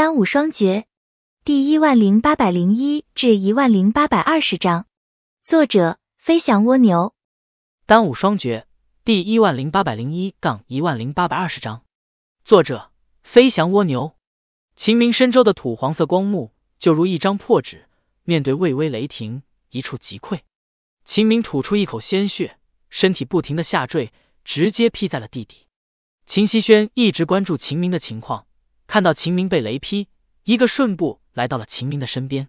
单武双绝第一万零八百零一至一万零八百二十章，作者：飞翔蜗牛。单武双绝第一万零八百零一杠一万零八百二十章，作者：飞翔蜗牛。秦明身周的土黄色光幕就如一张破纸，面对魏巍雷霆一触即溃。秦明吐出一口鲜血，身体不停的下坠，直接劈在了地底。秦希轩一直关注秦明的情况。看到秦明被雷劈，一个瞬步来到了秦明的身边，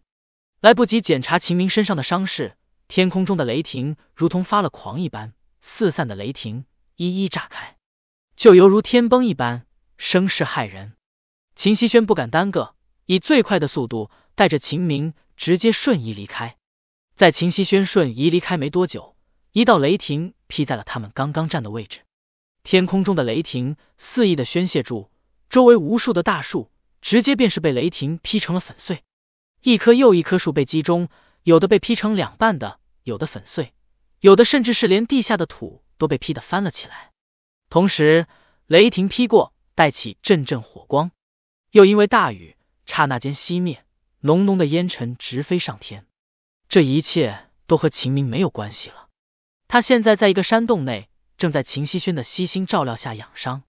来不及检查秦明身上的伤势，天空中的雷霆如同发了狂一般，四散的雷霆一一炸开，就犹如天崩一般，声势骇人。秦希轩不敢耽搁，以最快的速度带着秦明直接瞬移离开。在秦希轩瞬移离开没多久，一道雷霆劈在了他们刚刚站的位置，天空中的雷霆肆意的宣泄住。周围无数的大树直接便是被雷霆劈成了粉碎，一棵又一棵树被击中，有的被劈成两半的，有的粉碎，有的甚至是连地下的土都被劈得翻了起来。同时，雷霆劈过，带起阵阵火光，又因为大雨，刹那间熄灭，浓浓的烟尘直飞上天。这一切都和秦明没有关系了，他现在在一个山洞内，正在秦希轩的悉心照料下养伤。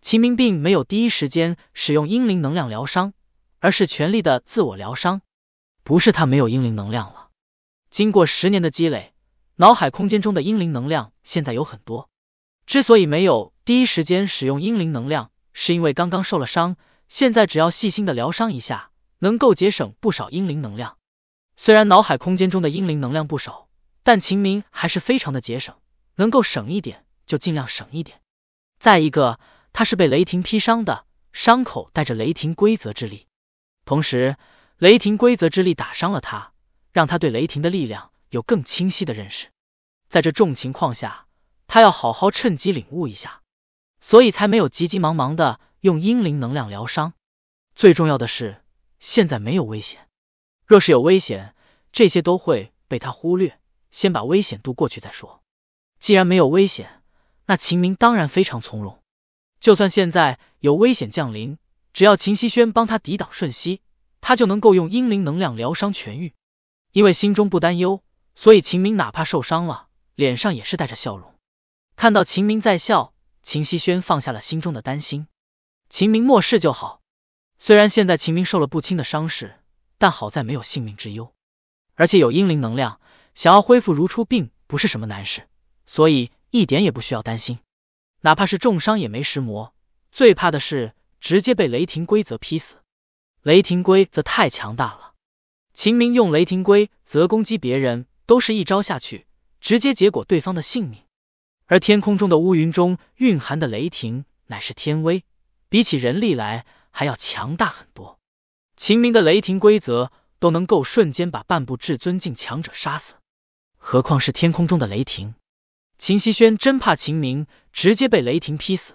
秦明并没有第一时间使用英灵能量疗伤，而是全力的自我疗伤。不是他没有英灵能量了，经过十年的积累，脑海空间中的英灵能量现在有很多。之所以没有第一时间使用英灵能量，是因为刚刚受了伤，现在只要细心的疗伤一下，能够节省不少英灵能量。虽然脑海空间中的英灵能量不少，但秦明还是非常的节省，能够省一点就尽量省一点。再一个。他是被雷霆劈伤的，伤口带着雷霆规则之力，同时雷霆规则之力打伤了他，让他对雷霆的力量有更清晰的认识。在这种情况下，他要好好趁机领悟一下，所以才没有急急忙忙的用阴灵能量疗伤。最重要的是，现在没有危险，若是有危险，这些都会被他忽略，先把危险度过去再说。既然没有危险，那秦明当然非常从容。就算现在有危险降临，只要秦希轩帮他抵挡瞬息，他就能够用阴灵能量疗伤痊愈。因为心中不担忧，所以秦明哪怕受伤了，脸上也是带着笑容。看到秦明在笑，秦希轩放下了心中的担心。秦明没事就好。虽然现在秦明受了不轻的伤势，但好在没有性命之忧，而且有阴灵能量，想要恢复如初并不是什么难事，所以一点也不需要担心。哪怕是重伤也没石磨，最怕的是直接被雷霆规则劈死。雷霆规则太强大了，秦明用雷霆规则攻击别人，都是一招下去，直接结果对方的性命。而天空中的乌云中蕴含的雷霆，乃是天威，比起人力来还要强大很多。秦明的雷霆规则都能够瞬间把半步至尊境强者杀死，何况是天空中的雷霆？秦希轩真怕秦明直接被雷霆劈死，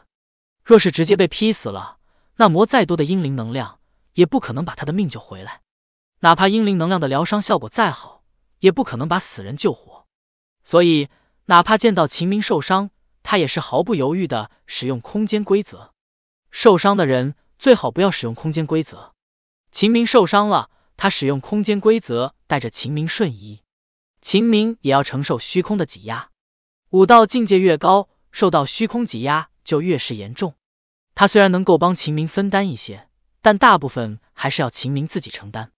若是直接被劈死了，那磨再多的英灵能量也不可能把他的命救回来，哪怕英灵能量的疗伤效果再好，也不可能把死人救活。所以，哪怕见到秦明受伤，他也是毫不犹豫的使用空间规则。受伤的人最好不要使用空间规则。秦明受伤了，他使用空间规则带着秦明瞬移，秦明也要承受虚空的挤压。武道境界越高，受到虚空挤压就越是严重。他虽然能够帮秦明分担一些，但大部分还是要秦明自己承担。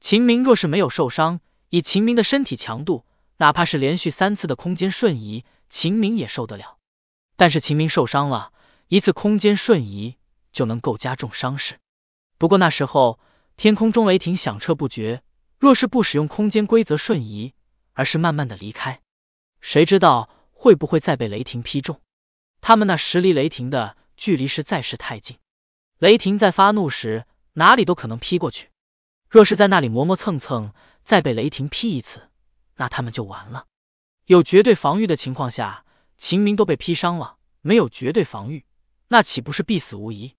秦明若是没有受伤，以秦明的身体强度，哪怕是连续三次的空间瞬移，秦明也受得了。但是秦明受伤了，一次空间瞬移就能够加重伤势。不过那时候天空中雷霆响彻不绝，若是不使用空间规则瞬移，而是慢慢的离开，谁知道？会不会再被雷霆劈中？他们那十离雷霆的距离实在是太近，雷霆在发怒时哪里都可能劈过去。若是在那里磨磨蹭蹭，再被雷霆劈一次，那他们就完了。有绝对防御的情况下，秦明都被劈伤了；没有绝对防御，那岂不是必死无疑？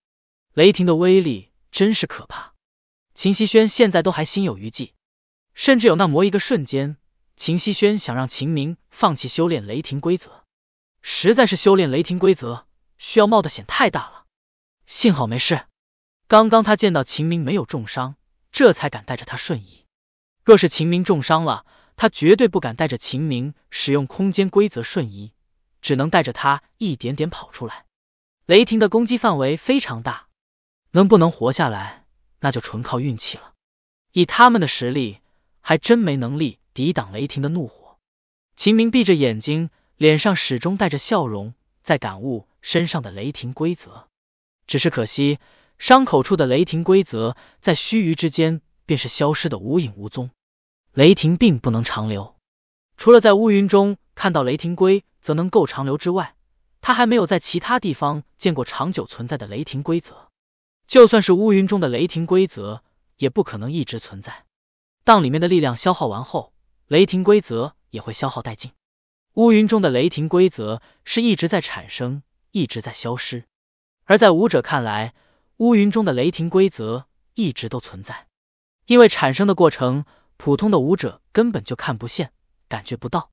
雷霆的威力真是可怕。秦希轩现在都还心有余悸，甚至有那磨一个瞬间。秦希轩想让秦明放弃修炼雷霆规则，实在是修炼雷霆规则需要冒的险太大了。幸好没事，刚刚他见到秦明没有重伤，这才敢带着他瞬移。若是秦明重伤了，他绝对不敢带着秦明使用空间规则瞬移，只能带着他一点点跑出来。雷霆的攻击范围非常大，能不能活下来，那就纯靠运气了。以他们的实力，还真没能力。抵挡雷霆的怒火，秦明闭着眼睛，脸上始终带着笑容，在感悟身上的雷霆规则。只是可惜，伤口处的雷霆规则在须臾之间便是消失的无影无踪。雷霆并不能长留，除了在乌云中看到雷霆规则能够长留之外，他还没有在其他地方见过长久存在的雷霆规则。就算是乌云中的雷霆规则，也不可能一直存在。当里面的力量消耗完后，雷霆规则也会消耗殆尽。乌云中的雷霆规则是一直在产生，一直在消失。而在舞者看来，乌云中的雷霆规则一直都存在，因为产生的过程普通的舞者根本就看不见、感觉不到。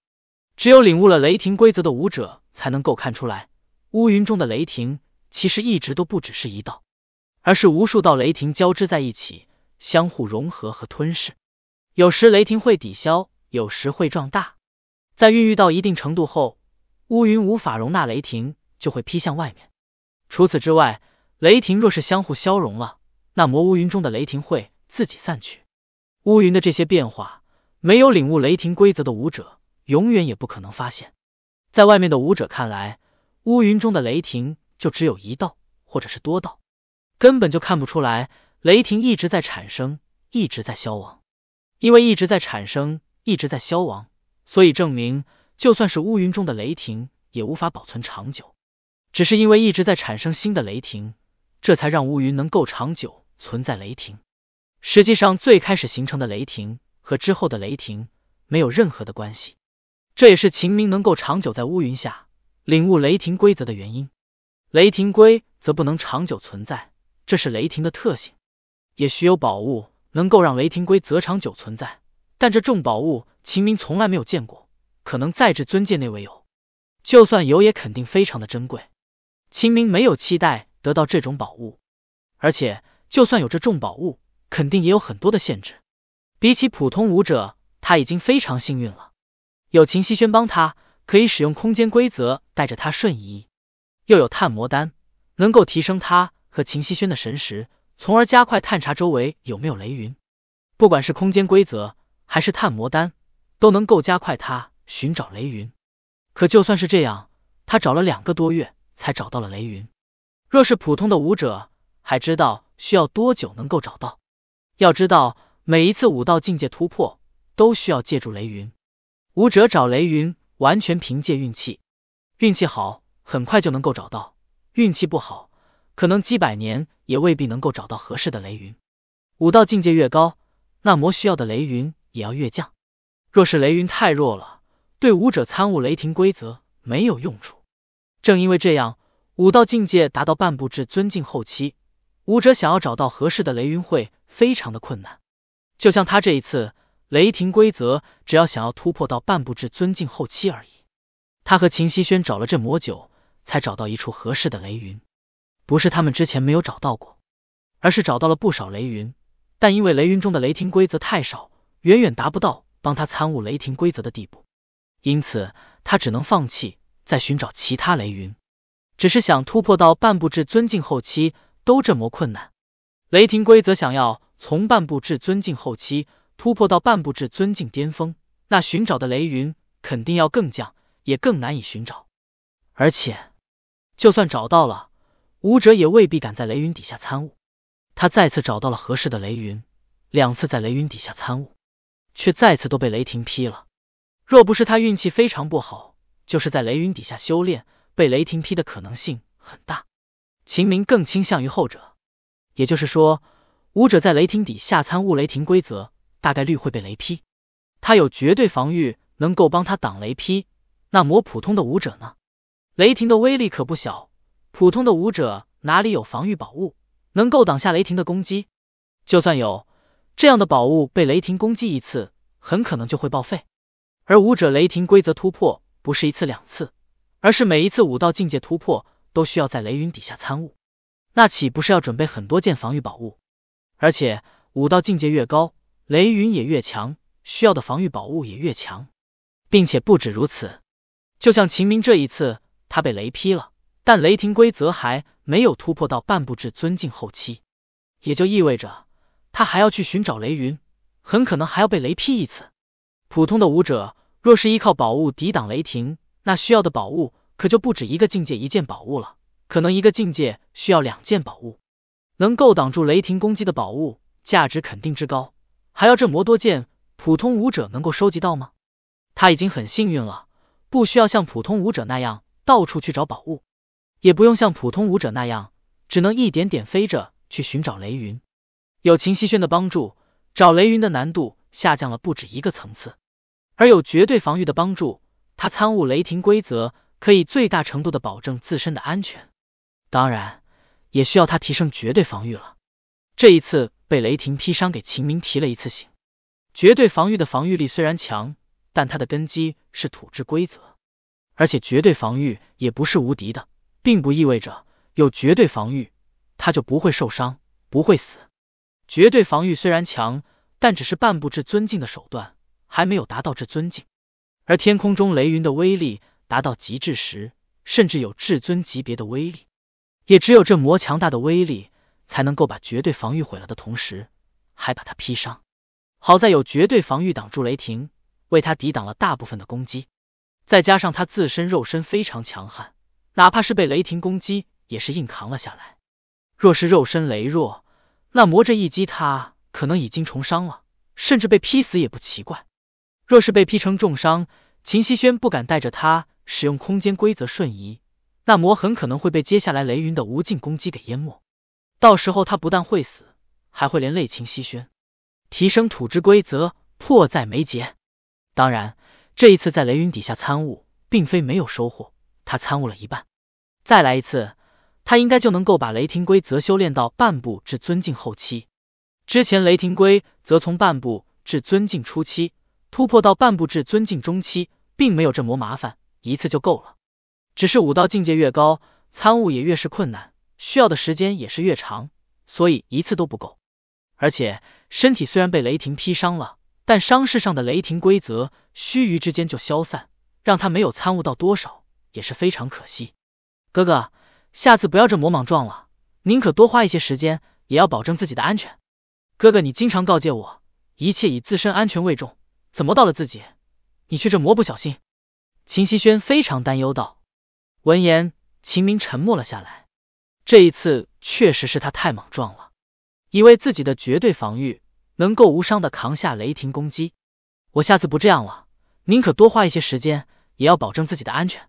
只有领悟了雷霆规则的舞者才能够看出来，乌云中的雷霆其实一直都不只是一道，而是无数道雷霆交织在一起，相互融合和吞噬。有时雷霆会抵消。有时会壮大，在孕育到一定程度后，乌云无法容纳雷霆，就会劈向外面。除此之外，雷霆若是相互消融了，那魔乌云中的雷霆会自己散去。乌云的这些变化，没有领悟雷霆规则的武者永远也不可能发现。在外面的武者看来，乌云中的雷霆就只有一道或者是多道，根本就看不出来雷霆一直在产生，一直在消亡，因为一直在产生。一直在消亡，所以证明就算是乌云中的雷霆也无法保存长久，只是因为一直在产生新的雷霆，这才让乌云能够长久存在。雷霆实际上最开始形成的雷霆和之后的雷霆没有任何的关系，这也是秦明能够长久在乌云下领悟雷霆规则的原因。雷霆规则不能长久存在，这是雷霆的特性。也许有宝物能够让雷霆规则长久存在。但这重宝物秦明从来没有见过，可能在至尊界内未有，就算有也肯定非常的珍贵。秦明没有期待得到这种宝物，而且就算有这重宝物，肯定也有很多的限制。比起普通武者，他已经非常幸运了。有秦希轩帮他，可以使用空间规则带着他瞬移，又有探魔丹能够提升他和秦希轩的神识，从而加快探查周围有没有雷云。不管是空间规则。还是探魔丹，都能够加快他寻找雷云。可就算是这样，他找了两个多月才找到了雷云。若是普通的武者，还知道需要多久能够找到。要知道，每一次武道境界突破都需要借助雷云。武者找雷云完全凭借运气，运气好很快就能够找到，运气不好可能几百年也未必能够找到合适的雷云。武道境界越高，那魔需要的雷云。也要越降，若是雷云太弱了，对武者参悟雷霆规则没有用处。正因为这样，武道境界达到半步至尊境后期，武者想要找到合适的雷云会非常的困难。就像他这一次，雷霆规则只要想要突破到半步至尊境后期而已。他和秦希轩找了这魔酒，才找到一处合适的雷云。不是他们之前没有找到过，而是找到了不少雷云，但因为雷云中的雷霆规则太少。远远达不到帮他参悟雷霆规则的地步，因此他只能放弃再寻找其他雷云，只是想突破到半步至尊境后期都这么困难，雷霆规则想要从半步至尊境后期突破到半步至尊境巅峰，那寻找的雷云肯定要更降，也更难以寻找，而且就算找到了，武者也未必敢在雷云底下参悟。他再次找到了合适的雷云，两次在雷云底下参悟。却再次都被雷霆劈了。若不是他运气非常不好，就是在雷云底下修炼，被雷霆劈的可能性很大。秦明更倾向于后者，也就是说，武者在雷霆底下参悟雷霆规则，大概率会被雷劈。他有绝对防御，能够帮他挡雷劈。那魔普通的武者呢？雷霆的威力可不小，普通的武者哪里有防御宝物能够挡下雷霆的攻击？就算有。这样的宝物被雷霆攻击一次，很可能就会报废。而武者雷霆规则突破不是一次两次，而是每一次武道境界突破都需要在雷云底下参悟，那岂不是要准备很多件防御宝物？而且武道境界越高，雷云也越强，需要的防御宝物也越强，并且不止如此。就像秦明这一次，他被雷劈了，但雷霆规则还没有突破到半步至尊境后期，也就意味着。他还要去寻找雷云，很可能还要被雷劈一次。普通的武者若是依靠宝物抵挡雷霆，那需要的宝物可就不止一个境界一件宝物了，可能一个境界需要两件宝物。能够挡住雷霆攻击的宝物，价值肯定之高。还要这魔多剑，普通武者能够收集到吗？他已经很幸运了，不需要像普通武者那样到处去找宝物，也不用像普通武者那样只能一点点飞着去寻找雷云。有秦希轩的帮助，找雷云的难度下降了不止一个层次。而有绝对防御的帮助，他参悟雷霆规则，可以最大程度的保证自身的安全。当然，也需要他提升绝对防御了。这一次被雷霆劈伤，给秦明提了一次醒。绝对防御的防御力虽然强，但它的根基是土之规则，而且绝对防御也不是无敌的，并不意味着有绝对防御他就不会受伤，不会死。绝对防御虽然强，但只是半步至尊境的手段，还没有达到至尊境。而天空中雷云的威力达到极致时，甚至有至尊级别的威力。也只有这魔强大的威力，才能够把绝对防御毁了的同时，还把他劈伤。好在有绝对防御挡住雷霆，为他抵挡了大部分的攻击。再加上他自身肉身非常强悍，哪怕是被雷霆攻击，也是硬扛了下来。若是肉身羸弱，那魔这一击，他可能已经重伤了，甚至被劈死也不奇怪。若是被劈成重伤，秦希轩不敢带着他使用空间规则瞬移，那魔很可能会被接下来雷云的无尽攻击给淹没。到时候他不但会死，还会连累秦希轩。提升土之规则迫在眉睫。当然，这一次在雷云底下参悟，并非没有收获。他参悟了一半，再来一次。他应该就能够把雷霆规则修炼到半步至尊境后期。之前雷霆规则从半步至尊境初期突破到半步至尊境中期，并没有这么麻烦，一次就够了。只是武道境界越高，参悟也越是困难，需要的时间也是越长，所以一次都不够。而且身体虽然被雷霆劈伤了，但伤势上的雷霆规则须臾之间就消散，让他没有参悟到多少，也是非常可惜。哥哥。下次不要这魔莽撞了，宁可多花一些时间，也要保证自己的安全。哥哥，你经常告诫我，一切以自身安全为重，怎么到了自己，你却这魔不小心？秦希轩非常担忧道。闻言，秦明沉默了下来。这一次确实是他太莽撞了，以为自己的绝对防御能够无伤的扛下雷霆攻击。我下次不这样了，宁可多花一些时间，也要保证自己的安全。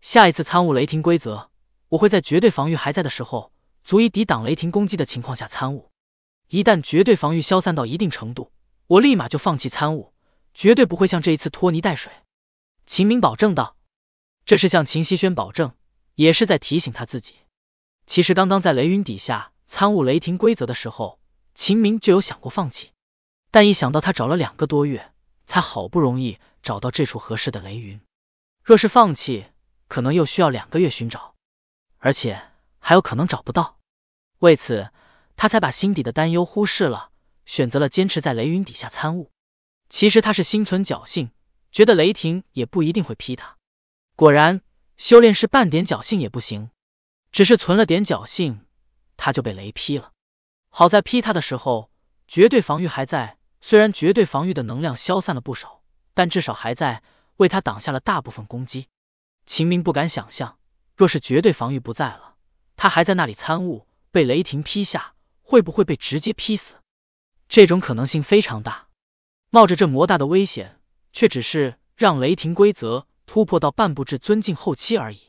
下一次参悟雷霆规则。我会在绝对防御还在的时候，足以抵挡雷霆攻击的情况下参悟。一旦绝对防御消散到一定程度，我立马就放弃参悟，绝对不会像这一次拖泥带水。”秦明保证道，这是向秦希轩保证，也是在提醒他自己。其实刚刚在雷云底下参悟雷霆规则的时候，秦明就有想过放弃，但一想到他找了两个多月才好不容易找到这处合适的雷云，若是放弃，可能又需要两个月寻找。而且还有可能找不到，为此他才把心底的担忧忽视了，选择了坚持在雷云底下参悟。其实他是心存侥幸，觉得雷霆也不一定会劈他。果然，修炼是半点侥幸也不行，只是存了点侥幸，他就被雷劈了。好在劈他的时候，绝对防御还在，虽然绝对防御的能量消散了不少，但至少还在为他挡下了大部分攻击。秦明不敢想象。若是绝对防御不在了，他还在那里参悟，被雷霆劈下，会不会被直接劈死？这种可能性非常大。冒着这魔大的危险，却只是让雷霆规则突破到半步至尊境后期而已，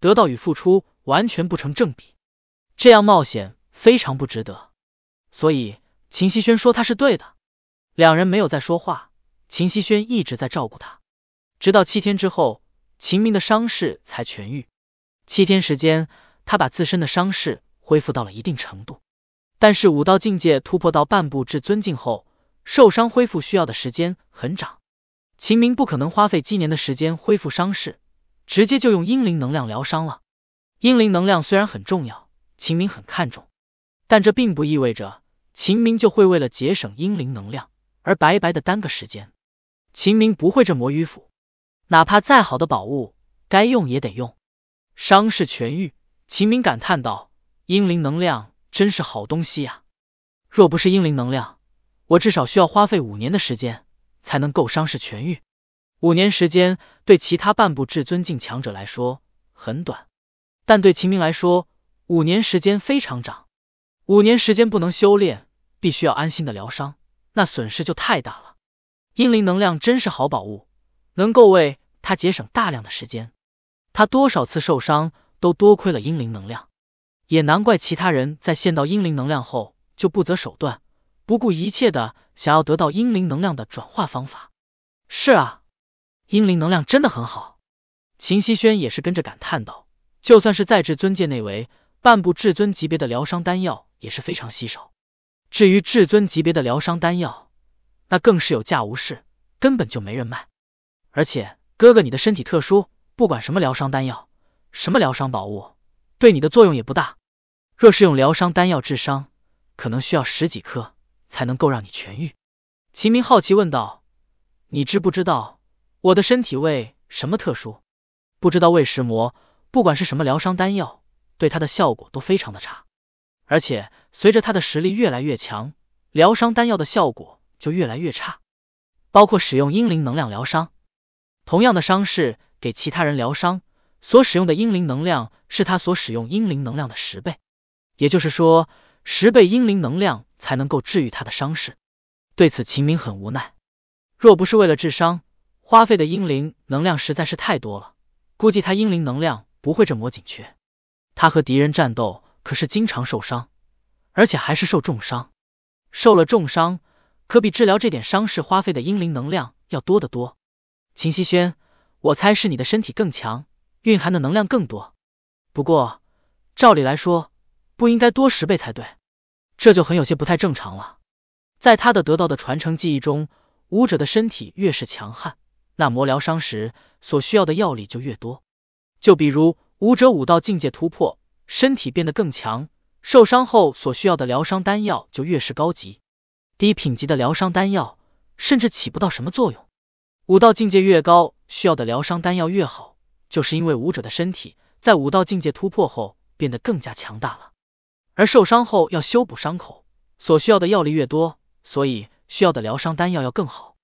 得到与付出完全不成正比。这样冒险非常不值得。所以秦希轩说他是对的。两人没有再说话，秦希轩一直在照顾他，直到七天之后，秦明的伤势才痊愈。七天时间，他把自身的伤势恢复到了一定程度，但是武道境界突破到半步至尊境后，受伤恢复需要的时间很长。秦明不可能花费几年的时间恢复伤势，直接就用英灵能量疗伤了。英灵能量虽然很重要，秦明很看重，但这并不意味着秦明就会为了节省英灵能量而白白的耽搁时间。秦明不会这魔鱼斧，哪怕再好的宝物，该用也得用。伤势痊愈，秦明感叹道：“英灵能量真是好东西呀！若不是英灵能量，我至少需要花费五年的时间才能够伤势痊愈。五年时间对其他半部至尊境强者来说很短，但对秦明来说，五年时间非常长。五年时间不能修炼，必须要安心的疗伤，那损失就太大了。英灵能量真是好宝物，能够为他节省大量的时间。”他多少次受伤，都多亏了英灵能量，也难怪其他人在见到英灵能量后，就不择手段、不顾一切的想要得到英灵能量的转化方法。是啊，英灵能量真的很好。秦希轩也是跟着感叹道：“就算是在至尊界内围，半部至尊级别的疗伤丹药也是非常稀少。至于至尊级别的疗伤丹药，那更是有价无市，根本就没人卖。而且哥哥，你的身体特殊。”不管什么疗伤丹药，什么疗伤宝物，对你的作用也不大。若是用疗伤丹药治伤，可能需要十几颗才能够让你痊愈。秦明好奇问道：“你知不知道我的身体为什么特殊？不知道为食魔，不管是什么疗伤丹药，对它的效果都非常的差。而且随着他的实力越来越强，疗伤丹药的效果就越来越差，包括使用英灵能量疗伤，同样的伤势。”给其他人疗伤所使用的英灵能量是他所使用英灵能量的十倍，也就是说，十倍英灵能量才能够治愈他的伤势。对此，秦明很无奈。若不是为了治伤，花费的英灵能量实在是太多了，估计他英灵能量不会这么紧缺。他和敌人战斗可是经常受伤，而且还是受重伤。受了重伤，可比治疗这点伤势花费的英灵能量要多得多。秦希轩。我猜是你的身体更强，蕴含的能量更多。不过，照理来说不应该多十倍才对，这就很有些不太正常了。在他的得到的传承记忆中，武者的身体越是强悍，那魔疗伤时所需要的药力就越多。就比如武者武道境界突破，身体变得更强，受伤后所需要的疗伤丹药就越是高级。低品级的疗伤丹药甚至起不到什么作用。武道境界越高。需要的疗伤丹药越好，就是因为武者的身体在武道境界突破后变得更加强大了，而受伤后要修补伤口所需要的药力越多，所以需要的疗伤丹药要更好。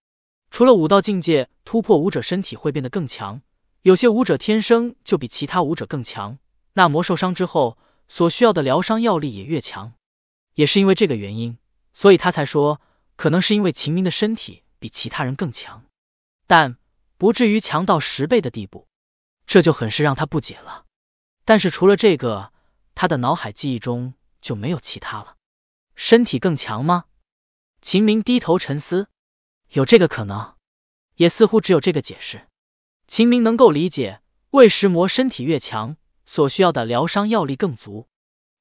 除了武道境界突破，武者身体会变得更强，有些武者天生就比其他武者更强，那魔受伤之后所需要的疗伤药力也越强，也是因为这个原因，所以他才说可能是因为秦明的身体比其他人更强，但。不至于强到十倍的地步，这就很是让他不解了。但是除了这个，他的脑海记忆中就没有其他了。身体更强吗？秦明低头沉思，有这个可能，也似乎只有这个解释。秦明能够理解，魏石魔身体越强，所需要的疗伤药力更足。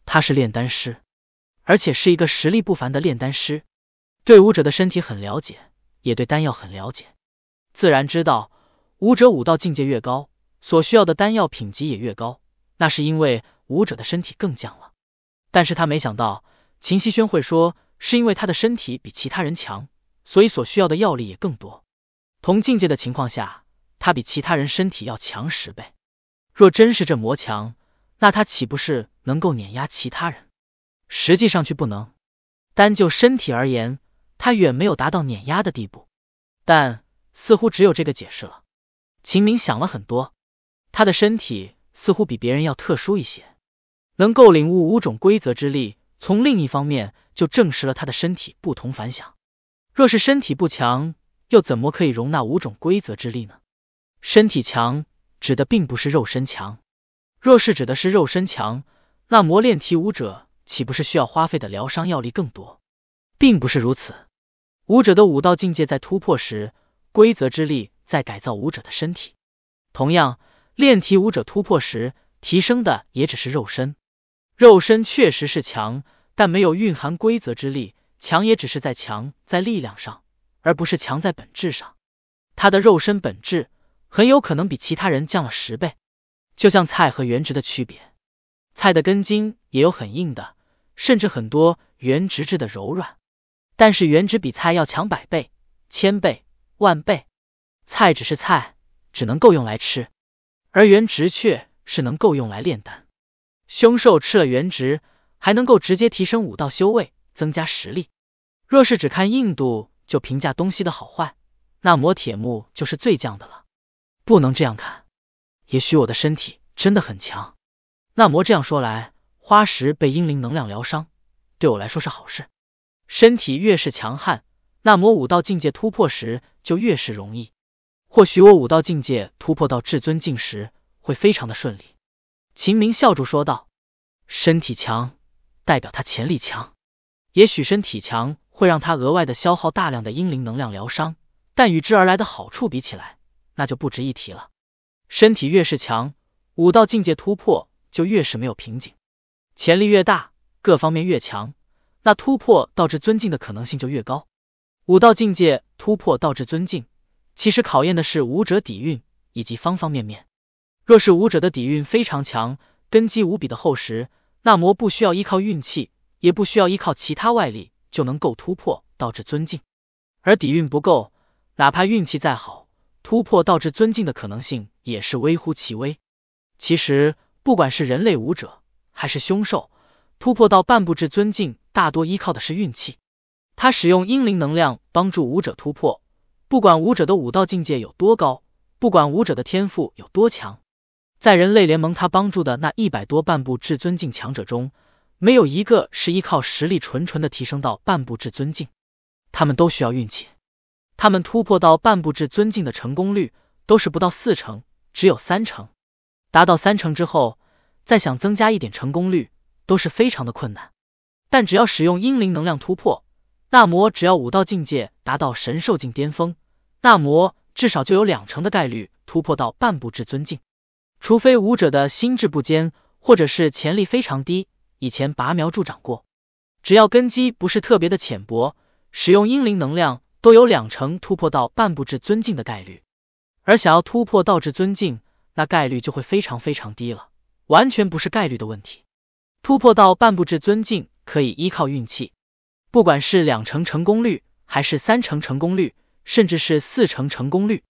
他是炼丹师，而且是一个实力不凡的炼丹师，对武者的身体很了解，也对丹药很了解。自然知道，武者武道境界越高，所需要的丹药品级也越高。那是因为武者的身体更强了。但是他没想到秦希轩会说，是因为他的身体比其他人强，所以所需要的药力也更多。同境界的情况下，他比其他人身体要强十倍。若真是这魔强，那他岂不是能够碾压其他人？实际上却不能。单就身体而言，他远没有达到碾压的地步。但。似乎只有这个解释了。秦明想了很多，他的身体似乎比别人要特殊一些，能够领悟五种规则之力，从另一方面就证实了他的身体不同凡响。若是身体不强，又怎么可以容纳五种规则之力呢？身体强指的并不是肉身强，若是指的是肉身强，那磨练体武者岂不是需要花费的疗伤药力更多？并不是如此，武者的武道境界在突破时。规则之力在改造武者的身体，同样练体武者突破时提升的也只是肉身。肉身确实是强，但没有蕴含规则之力，强也只是在强在力量上，而不是强在本质上。他的肉身本质很有可能比其他人降了十倍，就像菜和原植的区别，菜的根茎也有很硬的，甚至很多原植质的柔软，但是原植比菜要强百倍、千倍。万倍，菜只是菜，只能够用来吃，而原值却是能够用来炼丹。凶兽吃了原值，还能够直接提升武道修为，增加实力。若是只看硬度就评价东西的好坏，那魔铁木就是最犟的了。不能这样看，也许我的身体真的很强。那魔这样说来，花石被英灵能量疗伤，对我来说是好事。身体越是强悍。那我武道境界突破时就越是容易，或许我武道境界突破到至尊境时会非常的顺利。秦明笑着说道：“身体强，代表他潜力强。也许身体强会让他额外的消耗大量的阴灵能量疗伤，但与之而来的好处比起来，那就不值一提了。身体越是强，武道境界突破就越是没有瓶颈，潜力越大，各方面越强，那突破到至尊境的可能性就越高。”武道境界突破道至尊敬，其实考验的是武者底蕴以及方方面面。若是武者的底蕴非常强，根基无比的厚实，那么不需要依靠运气，也不需要依靠其他外力，就能够突破道至尊敬。而底蕴不够，哪怕运气再好，突破道至尊敬的可能性也是微乎其微。其实，不管是人类武者还是凶兽，突破到半步至尊境，大多依靠的是运气。他使用英灵能量帮助武者突破，不管武者的武道境界有多高，不管武者的天赋有多强，在人类联盟，他帮助的那一百多半步至尊境强者中，没有一个是依靠实力纯纯的提升到半步至尊境，他们都需要运气。他们突破到半步至尊境的成功率都是不到四成，只有三成。达到三成之后，再想增加一点成功率，都是非常的困难。但只要使用英灵能量突破。那魔只要武道境界达到神兽境巅峰，那魔至少就有两成的概率突破到半步至尊境。除非武者的心智不坚，或者是潜力非常低，以前拔苗助长过。只要根基不是特别的浅薄，使用阴灵能量都有两成突破到半步至尊境的概率。而想要突破道至尊境，那概率就会非常非常低了，完全不是概率的问题。突破到半步至尊境可以依靠运气。不管是两成成功率，还是三成成功率，甚至是四成成功率，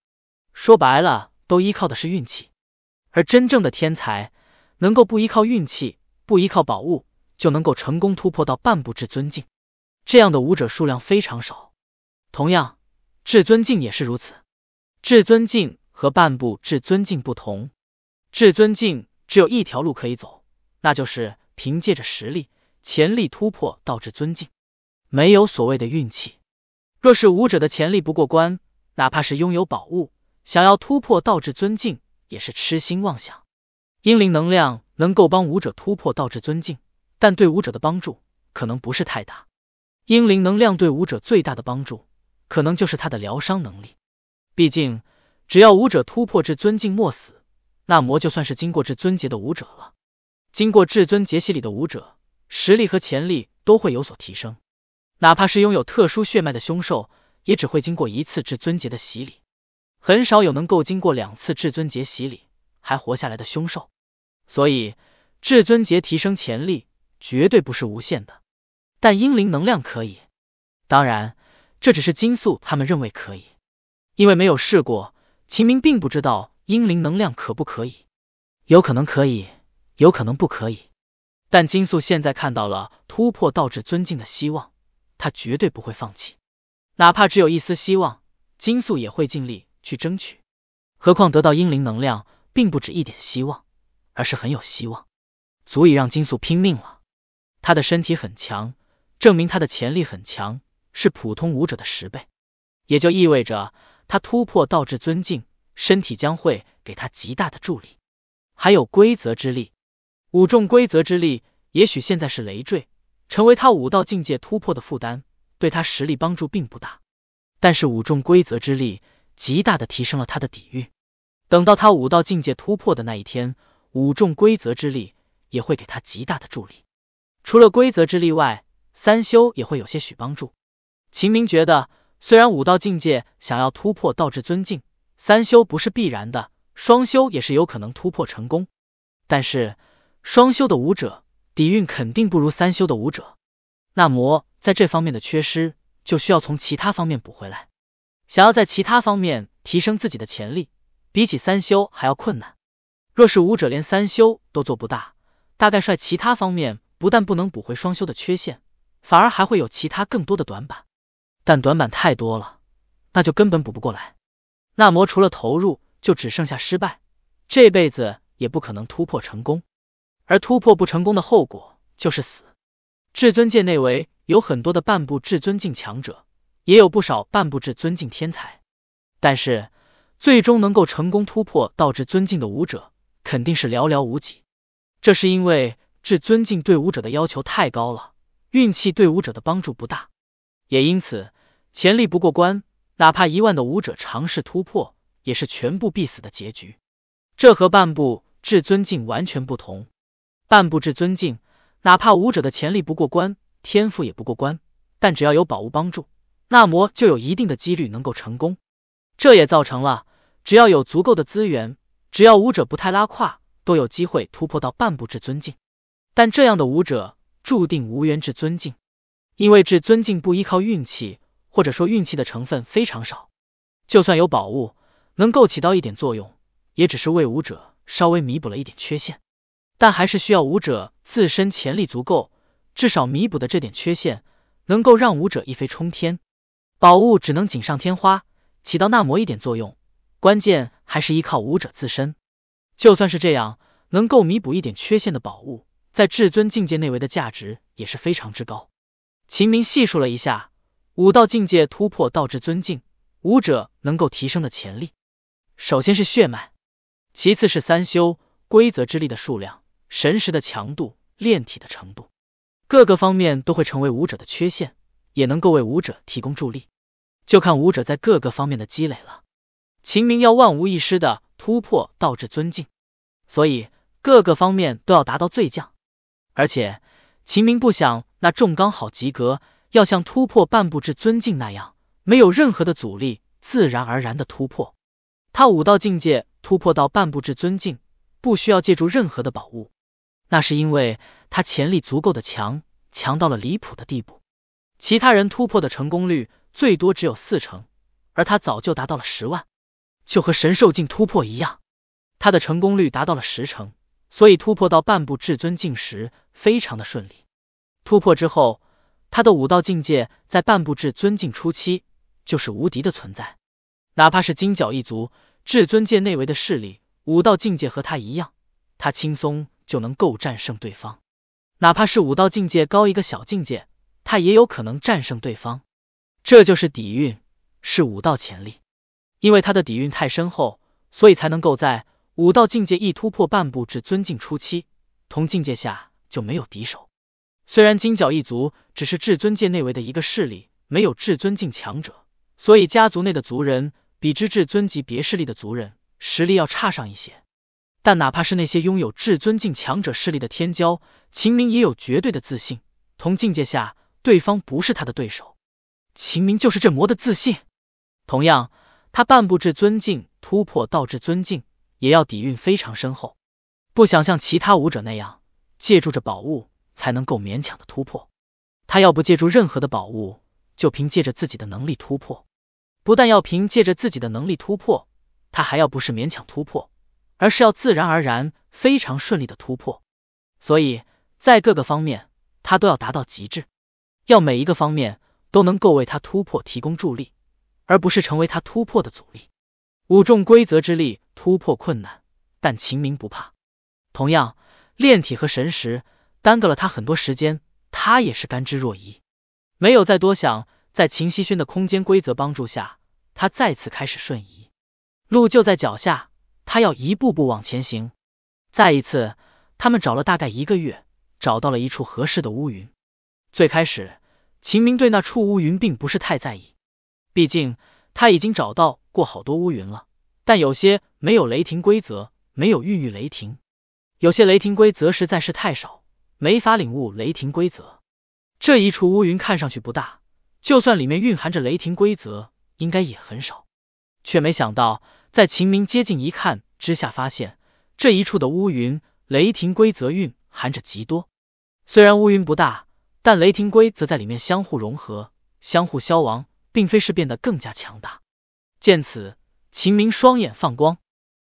说白了都依靠的是运气。而真正的天才，能够不依靠运气，不依靠宝物，就能够成功突破到半步至尊境，这样的武者数量非常少。同样，至尊境也是如此。至尊境和半步至尊境不同，至尊境只有一条路可以走，那就是凭借着实力、潜力突破到至尊境。没有所谓的运气，若是武者的潜力不过关，哪怕是拥有宝物，想要突破道至尊敬也是痴心妄想。英灵能量能够帮武者突破道至尊敬，但对武者的帮助可能不是太大。英灵能量对武者最大的帮助，可能就是他的疗伤能力。毕竟，只要武者突破至尊境莫死，那魔就算是经过至尊劫的武者了。经过至尊劫洗礼的武者，实力和潜力都会有所提升。哪怕是拥有特殊血脉的凶兽，也只会经过一次至尊节的洗礼，很少有能够经过两次至尊节洗礼还活下来的凶兽。所以，至尊节提升潜力绝对不是无限的，但英灵能量可以。当然，这只是金素他们认为可以，因为没有试过。秦明并不知道英灵能量可不可以，有可能可以，有可能不可以。但金素现在看到了突破道至尊境的希望。他绝对不会放弃，哪怕只有一丝希望，金素也会尽力去争取。何况得到英灵能量，并不止一点希望，而是很有希望，足以让金素拼命了。他的身体很强，证明他的潜力很强，是普通武者的十倍，也就意味着他突破道至尊境，身体将会给他极大的助力。还有规则之力，五重规则之力，也许现在是累赘。成为他武道境界突破的负担，对他实力帮助并不大。但是武重规则之力极大的提升了他的底蕴。等到他武道境界突破的那一天，武重规则之力也会给他极大的助力。除了规则之力外，三修也会有些许帮助。秦明觉得，虽然武道境界想要突破道至尊境，三修不是必然的，双修也是有可能突破成功。但是双修的武者。底蕴肯定不如三修的武者，那魔在这方面的缺失，就需要从其他方面补回来。想要在其他方面提升自己的潜力，比起三修还要困难。若是武者连三修都做不大，大概率其他方面不但不能补回双修的缺陷，反而还会有其他更多的短板。但短板太多了，那就根本补不过来。那魔除了投入，就只剩下失败，这辈子也不可能突破成功。而突破不成功的后果就是死。至尊界内围有很多的半步至尊境强者，也有不少半步至尊境天才，但是最终能够成功突破到至尊境的武者肯定是寥寥无几。这是因为至尊境对武者的要求太高了，运气对武者的帮助不大，也因此潜力不过关，哪怕一万的武者尝试突破，也是全部必死的结局。这和半步至尊境完全不同。半步至尊敬，哪怕武者的潜力不过关，天赋也不过关，但只要有宝物帮助，那魔就有一定的几率能够成功。这也造成了，只要有足够的资源，只要武者不太拉胯，都有机会突破到半步至尊敬。但这样的武者注定无缘至尊境，因为至尊境不依靠运气，或者说运气的成分非常少。就算有宝物能够起到一点作用，也只是为武者稍微弥补了一点缺陷。但还是需要武者自身潜力足够，至少弥补的这点缺陷，能够让武者一飞冲天。宝物只能锦上添花，起到那么一点作用，关键还是依靠武者自身。就算是这样，能够弥补一点缺陷的宝物，在至尊境界内围的价值也是非常之高。秦明细数了一下武道境界突破到至尊境，武者能够提升的潜力，首先是血脉，其次是三修规则之力的数量。神识的强度、炼体的程度，各个方面都会成为武者的缺陷，也能够为武者提供助力，就看武者在各个方面的积累了。秦明要万无一失的突破道至尊敬，所以各个方面都要达到最将。而且，秦明不想那重刚好及格，要像突破半步至尊敬那样，没有任何的阻力，自然而然的突破。他武道境界突破到半步至尊敬，不需要借助任何的宝物。那是因为他潜力足够的强，强到了离谱的地步。其他人突破的成功率最多只有四成，而他早就达到了十万，就和神兽境突破一样。他的成功率达到了十成，所以突破到半步至尊境时非常的顺利。突破之后，他的武道境界在半步至尊境初期就是无敌的存在，哪怕是金角一族至尊界内围的势力，武道境界和他一样，他轻松。就能够战胜对方，哪怕是武道境界高一个小境界，他也有可能战胜对方。这就是底蕴，是武道潜力。因为他的底蕴太深厚，所以才能够在武道境界一突破半步至尊境初期，同境界下就没有敌手。虽然金角一族只是至尊界内围的一个势力，没有至尊境强者，所以家族内的族人比之至尊级别势力的族人实力要差上一些。但哪怕是那些拥有至尊境强者势力的天骄，秦明也有绝对的自信。同境界下，对方不是他的对手。秦明就是这魔的自信。同样，他半步至尊境突破到至尊境，也要底蕴非常深厚，不想像其他武者那样借助着宝物才能够勉强的突破。他要不借助任何的宝物，就凭借着自己的能力突破。不但要凭借着自己的能力突破，他还要不是勉强突破。而是要自然而然、非常顺利的突破，所以，在各个方面，他都要达到极致，要每一个方面都能够为他突破提供助力，而不是成为他突破的阻力。五重规则之力突破困难，但秦明不怕。同样，炼体和神识耽搁了他很多时间，他也是甘之若饴，没有再多想。在秦希轩的空间规则帮助下，他再次开始瞬移，路就在脚下。他要一步步往前行。再一次，他们找了大概一个月，找到了一处合适的乌云。最开始，秦明对那处乌云并不是太在意，毕竟他已经找到过好多乌云了，但有些没有雷霆规则，没有孕育雷霆；有些雷霆规则实在是太少，没法领悟雷霆规则。这一处乌云看上去不大，就算里面蕴含着雷霆规则，应该也很少。却没想到。在秦明接近一看之下，发现这一处的乌云雷霆规则蕴含着极多。虽然乌云不大，但雷霆规则在里面相互融合、相互消亡，并非是变得更加强大。见此，秦明双眼放光。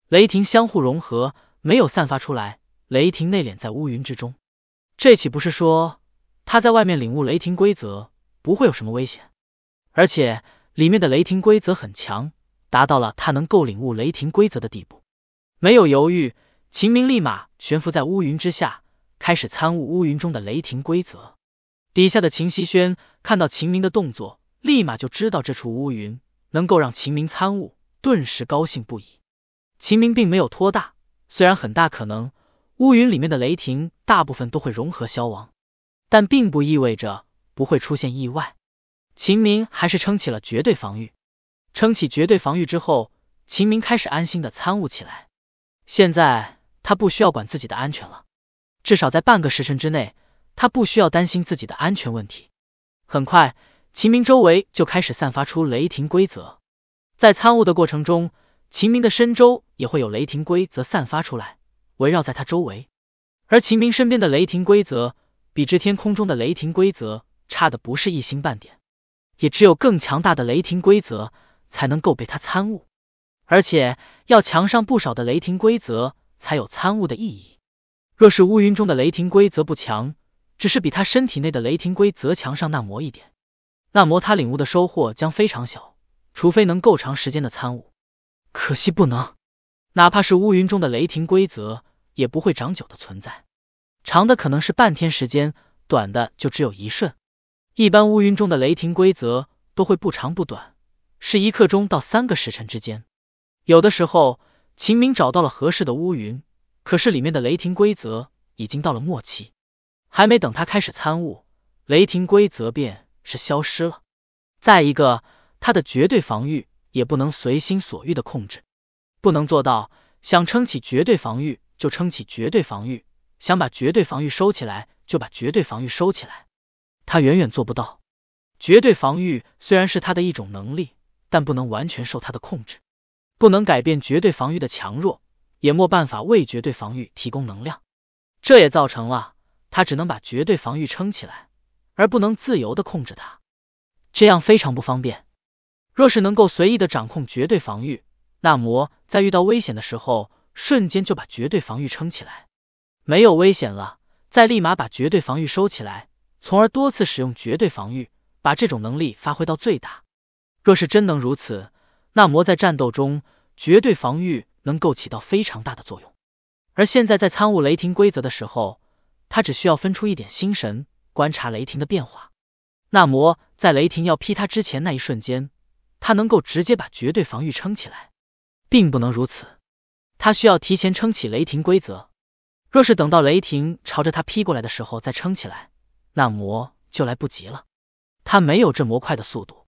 雷霆相互融合，没有散发出来，雷霆内敛在乌云之中。这岂不是说，他在外面领悟雷霆规则不会有什么危险？而且里面的雷霆规则很强。达到了他能够领悟雷霆规则的地步，没有犹豫，秦明立马悬浮在乌云之下，开始参悟乌云中的雷霆规则。底下的秦希轩看到秦明的动作，立马就知道这处乌云能够让秦明参悟，顿时高兴不已。秦明并没有拖大，虽然很大可能乌云里面的雷霆大部分都会融合消亡，但并不意味着不会出现意外。秦明还是撑起了绝对防御。撑起绝对防御之后，秦明开始安心的参悟起来。现在他不需要管自己的安全了，至少在半个时辰之内，他不需要担心自己的安全问题。很快，秦明周围就开始散发出雷霆规则。在参悟的过程中，秦明的身周也会有雷霆规则散发出来，围绕在他周围。而秦明身边的雷霆规则，比之天空中的雷霆规则差的不是一星半点，也只有更强大的雷霆规则。才能够被他参悟，而且要强上不少的雷霆规则才有参悟的意义。若是乌云中的雷霆规则不强，只是比他身体内的雷霆规则强上那么一点，那么他领悟的收获将非常小。除非能够长时间的参悟，可惜不能。哪怕是乌云中的雷霆规则，也不会长久的存在，长的可能是半天时间，短的就只有一瞬。一般乌云中的雷霆规则都会不长不短。是一刻钟到三个时辰之间，有的时候秦明找到了合适的乌云，可是里面的雷霆规则已经到了末期，还没等他开始参悟，雷霆规则便是消失了。再一个，他的绝对防御也不能随心所欲的控制，不能做到想撑起绝对防御就撑起绝对防御，想把绝对防御收起来就把绝对防御收起来，他远远做不到。绝对防御虽然是他的一种能力。但不能完全受他的控制，不能改变绝对防御的强弱，也没办法为绝对防御提供能量。这也造成了他只能把绝对防御撑起来，而不能自由的控制它，这样非常不方便。若是能够随意的掌控绝对防御，那么在遇到危险的时候，瞬间就把绝对防御撑起来，没有危险了，再立马把绝对防御收起来，从而多次使用绝对防御，把这种能力发挥到最大。若是真能如此，那魔在战斗中绝对防御能够起到非常大的作用。而现在在参悟雷霆规则的时候，他只需要分出一点心神观察雷霆的变化。那魔在雷霆要劈他之前那一瞬间，他能够直接把绝对防御撑起来。并不能如此，他需要提前撑起雷霆规则。若是等到雷霆朝着他劈过来的时候再撑起来，那魔就来不及了。他没有这魔快的速度。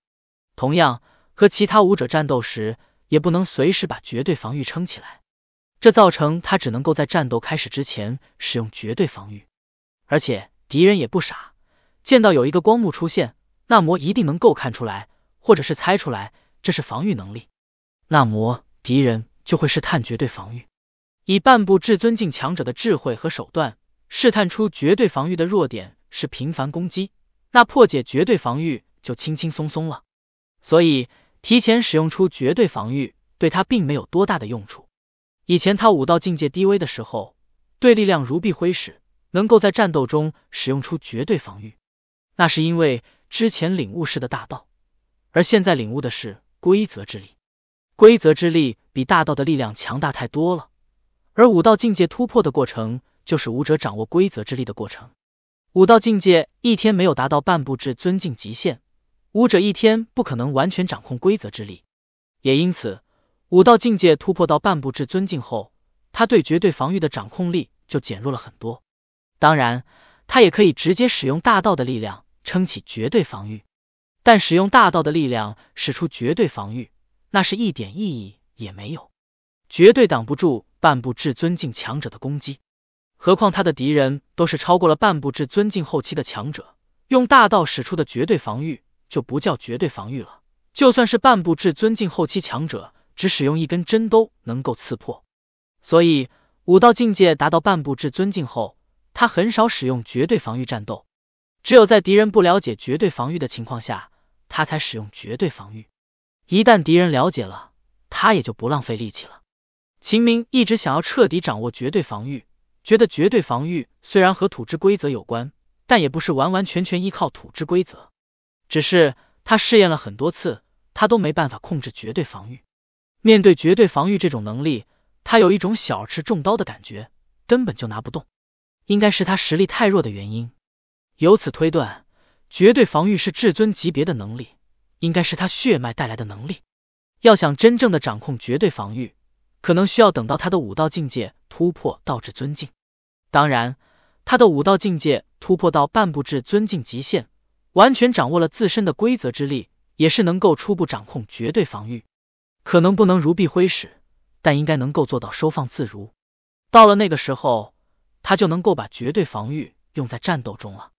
同样和其他武者战斗时，也不能随时把绝对防御撑起来，这造成他只能够在战斗开始之前使用绝对防御。而且敌人也不傻，见到有一个光幕出现，那魔一定能够看出来，或者是猜出来这是防御能力。那魔敌人就会试探绝对防御，以半步至尊境强者的智慧和手段，试探出绝对防御的弱点是频繁攻击，那破解绝对防御就轻轻松松了。所以，提前使用出绝对防御，对他并没有多大的用处。以前他武道境界低微的时候，对力量如臂挥使，能够在战斗中使用出绝对防御，那是因为之前领悟的大道，而现在领悟的是规则之力。规则之力比大道的力量强大太多了。而武道境界突破的过程，就是武者掌握规则之力的过程。武道境界一天没有达到半步至尊境极限。武者一天不可能完全掌控规则之力，也因此，武道境界突破到半步至尊境后，他对绝对防御的掌控力就减弱了很多。当然，他也可以直接使用大道的力量撑起绝对防御，但使用大道的力量使出绝对防御，那是一点意义也没有，绝对挡不住半步至尊境强者的攻击。何况他的敌人都是超过了半步至尊境后期的强者，用大道使出的绝对防御。就不叫绝对防御了。就算是半步至尊境后期强者，只使用一根针都能够刺破。所以，武道境界达到半步至尊境后，他很少使用绝对防御战斗。只有在敌人不了解绝对防御的情况下，他才使用绝对防御。一旦敌人了解了，他也就不浪费力气了。秦明一直想要彻底掌握绝对防御，觉得绝对防御虽然和土之规则有关，但也不是完完全全依靠土之规则。只是他试验了很多次，他都没办法控制绝对防御。面对绝对防御这种能力，他有一种小持重刀的感觉，根本就拿不动。应该是他实力太弱的原因。由此推断，绝对防御是至尊级别的能力，应该是他血脉带来的能力。要想真正的掌控绝对防御，可能需要等到他的武道境界突破到至尊境。当然，他的武道境界突破到半步至尊境极限。完全掌握了自身的规则之力，也是能够初步掌控绝对防御，可能不能如臂挥使，但应该能够做到收放自如。到了那个时候，他就能够把绝对防御用在战斗中了。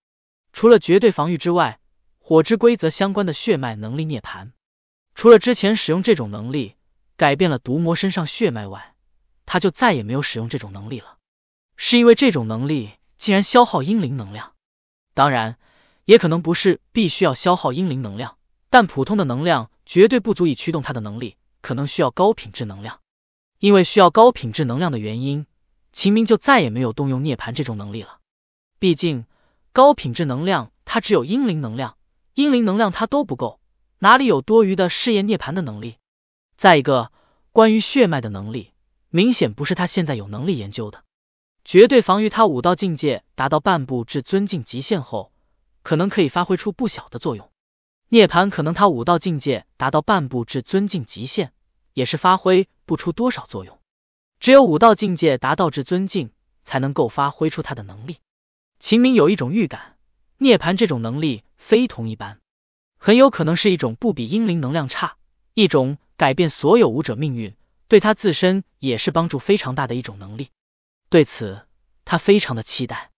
除了绝对防御之外，火之规则相关的血脉能力涅槃，除了之前使用这种能力改变了毒魔身上血脉外，他就再也没有使用这种能力了，是因为这种能力竟然消耗英灵能量，当然。也可能不是必须要消耗英灵能量，但普通的能量绝对不足以驱动他的能力，可能需要高品质能量。因为需要高品质能量的原因，秦明就再也没有动用涅槃这种能力了。毕竟高品质能量它只有英灵能量，英灵能量它都不够，哪里有多余的试验涅槃的能力？再一个，关于血脉的能力，明显不是他现在有能力研究的，绝对防御他武道境界达到半步至尊境极限后。可能可以发挥出不小的作用。涅槃可能他武道境界达到半步至尊境极限，也是发挥不出多少作用。只有武道境界达到至尊境，才能够发挥出他的能力。秦明有一种预感，涅槃这种能力非同一般，很有可能是一种不比阴灵能量差，一种改变所有武者命运，对他自身也是帮助非常大的一种能力。对此，他非常的期待。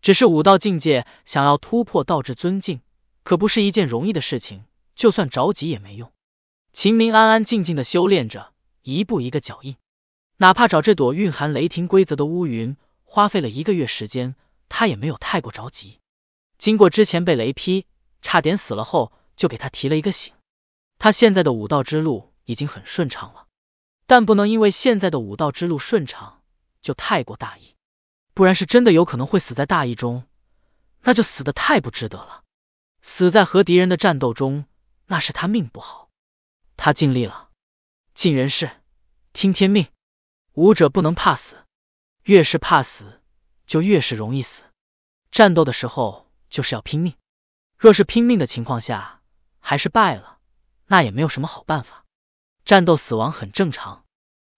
只是武道境界想要突破道至尊境，可不是一件容易的事情。就算着急也没用。秦明安安静静的修炼着，一步一个脚印。哪怕找这朵蕴含雷霆规则的乌云花费了一个月时间，他也没有太过着急。经过之前被雷劈差点死了后，就给他提了一个醒。他现在的武道之路已经很顺畅了，但不能因为现在的武道之路顺畅就太过大意。不然，是真的有可能会死在大意中，那就死的太不值得了。死在和敌人的战斗中，那是他命不好，他尽力了，尽人事，听天命。武者不能怕死，越是怕死，就越是容易死。战斗的时候就是要拼命，若是拼命的情况下还是败了，那也没有什么好办法。战斗死亡很正常，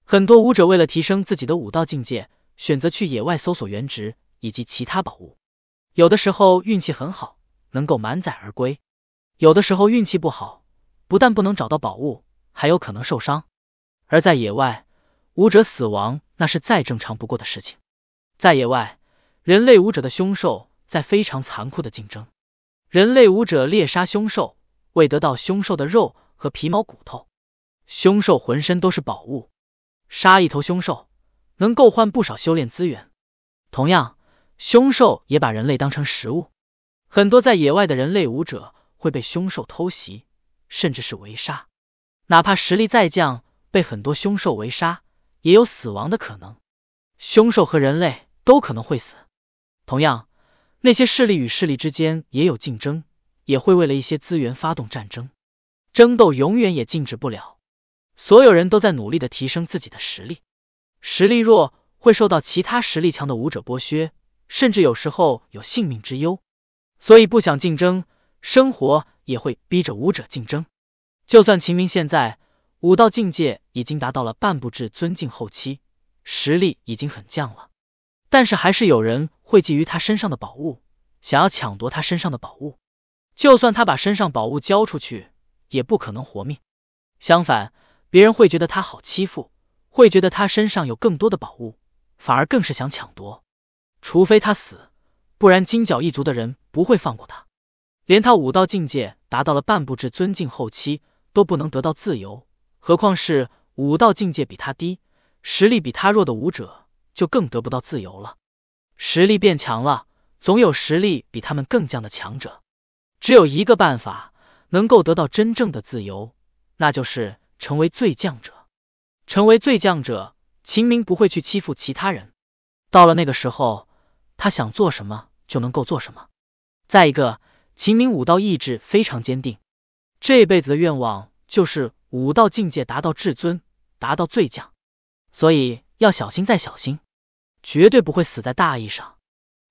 很多武者为了提升自己的武道境界。选择去野外搜索原植以及其他宝物，有的时候运气很好，能够满载而归；有的时候运气不好，不但不能找到宝物，还有可能受伤。而在野外，武者死亡那是再正常不过的事情。在野外，人类武者的凶兽在非常残酷的竞争，人类武者猎杀凶兽，为得到凶兽的肉和皮毛骨头，凶兽浑身都是宝物，杀一头凶兽。能够换不少修炼资源。同样，凶兽也把人类当成食物。很多在野外的人类武者会被凶兽偷袭，甚至是围杀。哪怕实力再强，被很多凶兽围杀，也有死亡的可能。凶兽和人类都可能会死。同样，那些势力与势力之间也有竞争，也会为了一些资源发动战争。争斗永远也禁止不了。所有人都在努力的提升自己的实力。实力弱会受到其他实力强的武者剥削，甚至有时候有性命之忧，所以不想竞争，生活也会逼着武者竞争。就算秦明现在武道境界已经达到了半步至尊境后期，实力已经很降了，但是还是有人会觊觎他身上的宝物，想要抢夺他身上的宝物。就算他把身上宝物交出去，也不可能活命。相反，别人会觉得他好欺负。会觉得他身上有更多的宝物，反而更是想抢夺。除非他死，不然金角一族的人不会放过他。连他武道境界达到了半步至尊境后期都不能得到自由，何况是武道境界比他低、实力比他弱的武者，就更得不到自由了。实力变强了，总有实力比他们更强的强者。只有一个办法能够得到真正的自由，那就是成为最强者。成为最强者，秦明不会去欺负其他人。到了那个时候，他想做什么就能够做什么。再一个，秦明武道意志非常坚定，这辈子的愿望就是武道境界达到至尊，达到最将。所以要小心再小心，绝对不会死在大意上。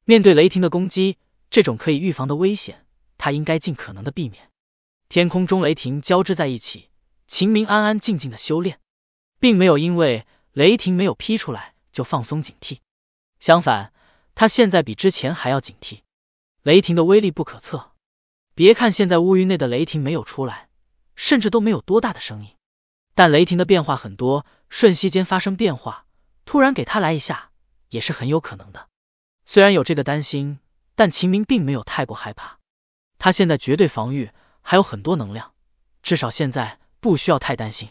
面对雷霆的攻击，这种可以预防的危险，他应该尽可能的避免。天空中雷霆交织在一起，秦明安安静静的修炼。并没有因为雷霆没有劈出来就放松警惕，相反，他现在比之前还要警惕。雷霆的威力不可测，别看现在乌云内的雷霆没有出来，甚至都没有多大的声音，但雷霆的变化很多，瞬息间发生变化，突然给他来一下也是很有可能的。虽然有这个担心，但秦明并没有太过害怕，他现在绝对防御还有很多能量，至少现在不需要太担心。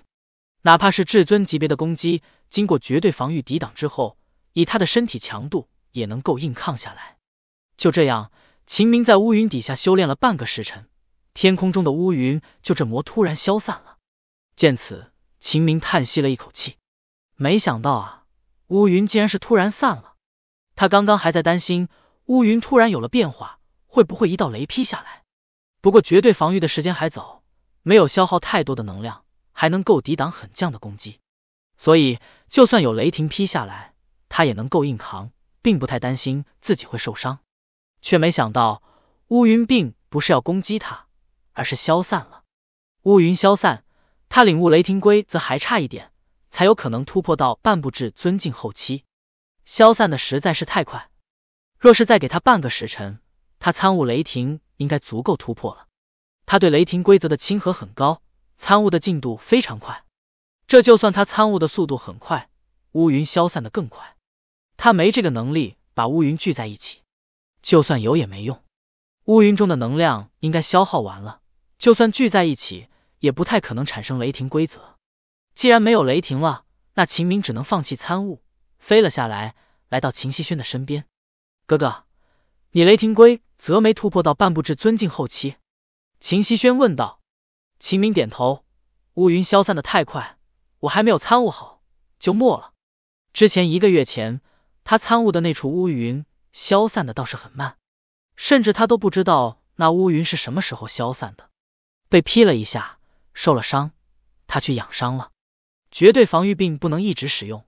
哪怕是至尊级别的攻击，经过绝对防御抵挡之后，以他的身体强度也能够硬抗下来。就这样，秦明在乌云底下修炼了半个时辰，天空中的乌云就这么突然消散了。见此，秦明叹息了一口气，没想到啊，乌云竟然是突然散了。他刚刚还在担心乌云突然有了变化，会不会一道雷劈下来？不过绝对防御的时间还早，没有消耗太多的能量。还能够抵挡狠将的攻击，所以就算有雷霆劈下来，他也能够硬扛，并不太担心自己会受伤。却没想到乌云并不是要攻击他，而是消散了。乌云消散，他领悟雷霆规则还差一点，才有可能突破到半步至尊境后期。消散的实在是太快，若是再给他半个时辰，他参悟雷霆应该足够突破了。他对雷霆规则的亲和很高。参悟的进度非常快，这就算他参悟的速度很快，乌云消散的更快。他没这个能力把乌云聚在一起，就算有也没用。乌云中的能量应该消耗完了，就算聚在一起，也不太可能产生雷霆规则。既然没有雷霆了，那秦明只能放弃参悟，飞了下来，来到秦希轩的身边。哥哥，你雷霆规则没突破到半步至尊境后期？秦希轩问道。秦明点头，乌云消散的太快，我还没有参悟好就没了。之前一个月前，他参悟的那处乌云消散的倒是很慢，甚至他都不知道那乌云是什么时候消散的。被劈了一下，受了伤，他去养伤了。绝对防御并不能一直使用，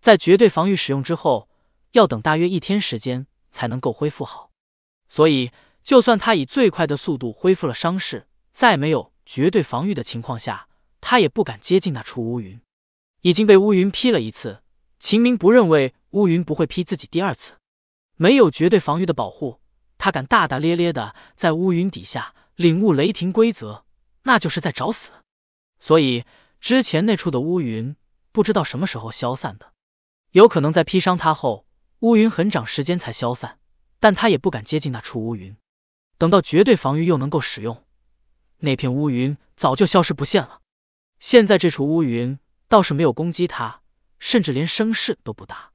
在绝对防御使用之后，要等大约一天时间才能够恢复好。所以，就算他以最快的速度恢复了伤势，再没有。绝对防御的情况下，他也不敢接近那处乌云。已经被乌云劈了一次，秦明不认为乌云不会劈自己第二次。没有绝对防御的保护，他敢大大咧咧的在乌云底下领悟雷霆规则，那就是在找死。所以之前那处的乌云不知道什么时候消散的，有可能在劈伤他后，乌云很长时间才消散。但他也不敢接近那处乌云，等到绝对防御又能够使用。那片乌云早就消失不见了。现在这处乌云倒是没有攻击他，甚至连声势都不大。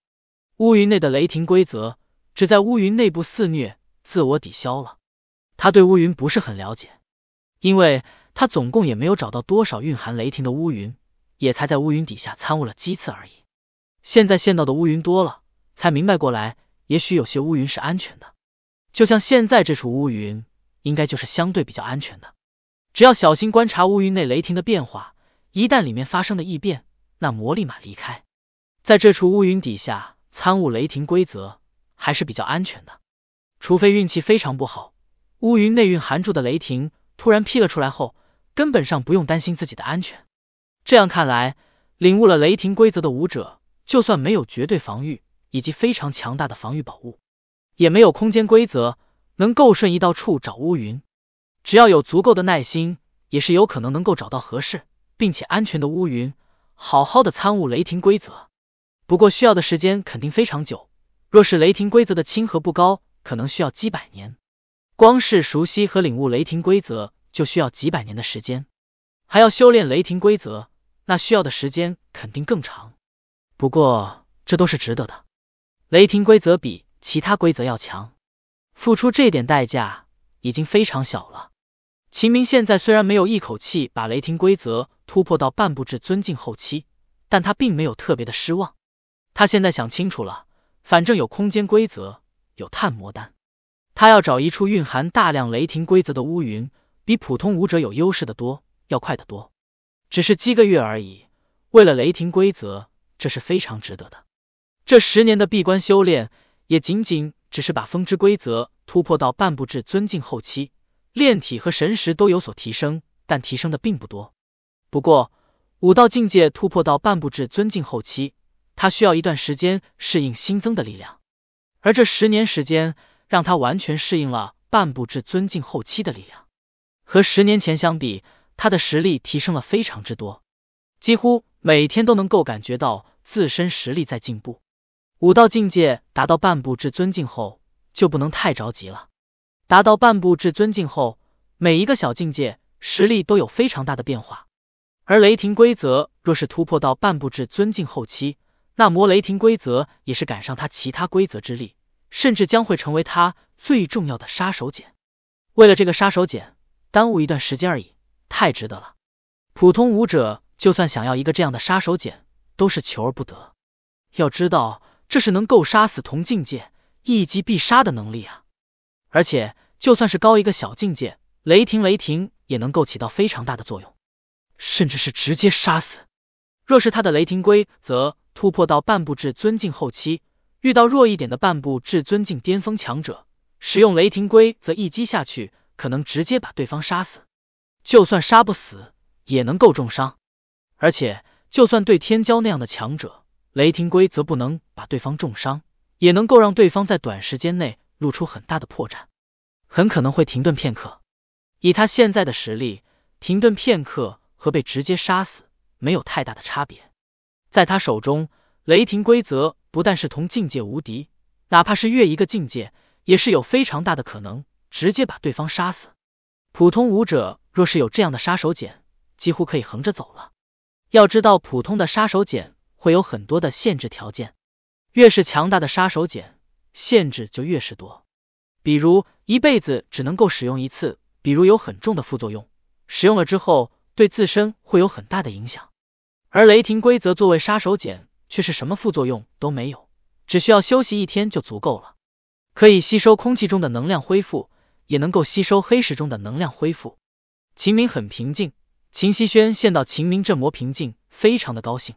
乌云内的雷霆规则只在乌云内部肆虐，自我抵消了。他对乌云不是很了解，因为他总共也没有找到多少蕴含雷霆的乌云，也才在乌云底下参悟了几次而已。现在见到的乌云多了，才明白过来，也许有些乌云是安全的，就像现在这处乌云，应该就是相对比较安全的。只要小心观察乌云内雷霆的变化，一旦里面发生的异变，那魔立马离开。在这处乌云底下参悟雷霆规则还是比较安全的，除非运气非常不好，乌云内蕴含住的雷霆突然劈了出来后，根本上不用担心自己的安全。这样看来，领悟了雷霆规则的武者，就算没有绝对防御以及非常强大的防御宝物，也没有空间规则能够瞬移到处找乌云。只要有足够的耐心，也是有可能能够找到合适并且安全的乌云，好好的参悟雷霆规则。不过需要的时间肯定非常久，若是雷霆规则的亲和不高，可能需要几百年。光是熟悉和领悟雷霆规则就需要几百年的时间，还要修炼雷霆规则，那需要的时间肯定更长。不过这都是值得的。雷霆规则比其他规则要强，付出这点代价已经非常小了。秦明现在虽然没有一口气把雷霆规则突破到半步至尊境后期，但他并没有特别的失望。他现在想清楚了，反正有空间规则，有探魔丹，他要找一处蕴含大量雷霆规则的乌云，比普通武者有优势的多，要快得多。只是几个月而已，为了雷霆规则，这是非常值得的。这十年的闭关修炼，也仅仅只是把风之规则突破到半步至尊境后期。炼体和神识都有所提升，但提升的并不多。不过，武道境界突破到半步至尊境后期，他需要一段时间适应新增的力量。而这十年时间，让他完全适应了半步至尊境后期的力量。和十年前相比，他的实力提升了非常之多，几乎每天都能够感觉到自身实力在进步。武道境界达到半步至尊境后，就不能太着急了。达到半步至尊境后，每一个小境界实力都有非常大的变化。而雷霆规则若是突破到半步至尊境后期，那魔雷霆规则也是赶上他其他规则之力，甚至将会成为他最重要的杀手锏。为了这个杀手锏，耽误一段时间而已，太值得了。普通武者就算想要一个这样的杀手锏，都是求而不得。要知道，这是能够杀死同境界一击必杀的能力啊！而且，就算是高一个小境界，雷霆雷霆也能够起到非常大的作用，甚至是直接杀死。若是他的雷霆规则突破到半步至尊境后期，遇到弱一点的半步至尊境巅峰强者，使用雷霆规则一击下去，可能直接把对方杀死；就算杀不死，也能够重伤。而且，就算对天骄那样的强者，雷霆规则不能把对方重伤，也能够让对方在短时间内。露出很大的破绽，很可能会停顿片刻。以他现在的实力，停顿片刻和被直接杀死没有太大的差别。在他手中，雷霆规则不但是同境界无敌，哪怕是越一个境界，也是有非常大的可能直接把对方杀死。普通武者若是有这样的杀手锏，几乎可以横着走了。要知道，普通的杀手锏会有很多的限制条件，越是强大的杀手锏。限制就越是多，比如一辈子只能够使用一次，比如有很重的副作用，使用了之后对自身会有很大的影响。而雷霆规则作为杀手锏，却是什么副作用都没有，只需要休息一天就足够了，可以吸收空气中的能量恢复，也能够吸收黑石中的能量恢复。秦明很平静，秦希轩见到秦明这么平静，非常的高兴。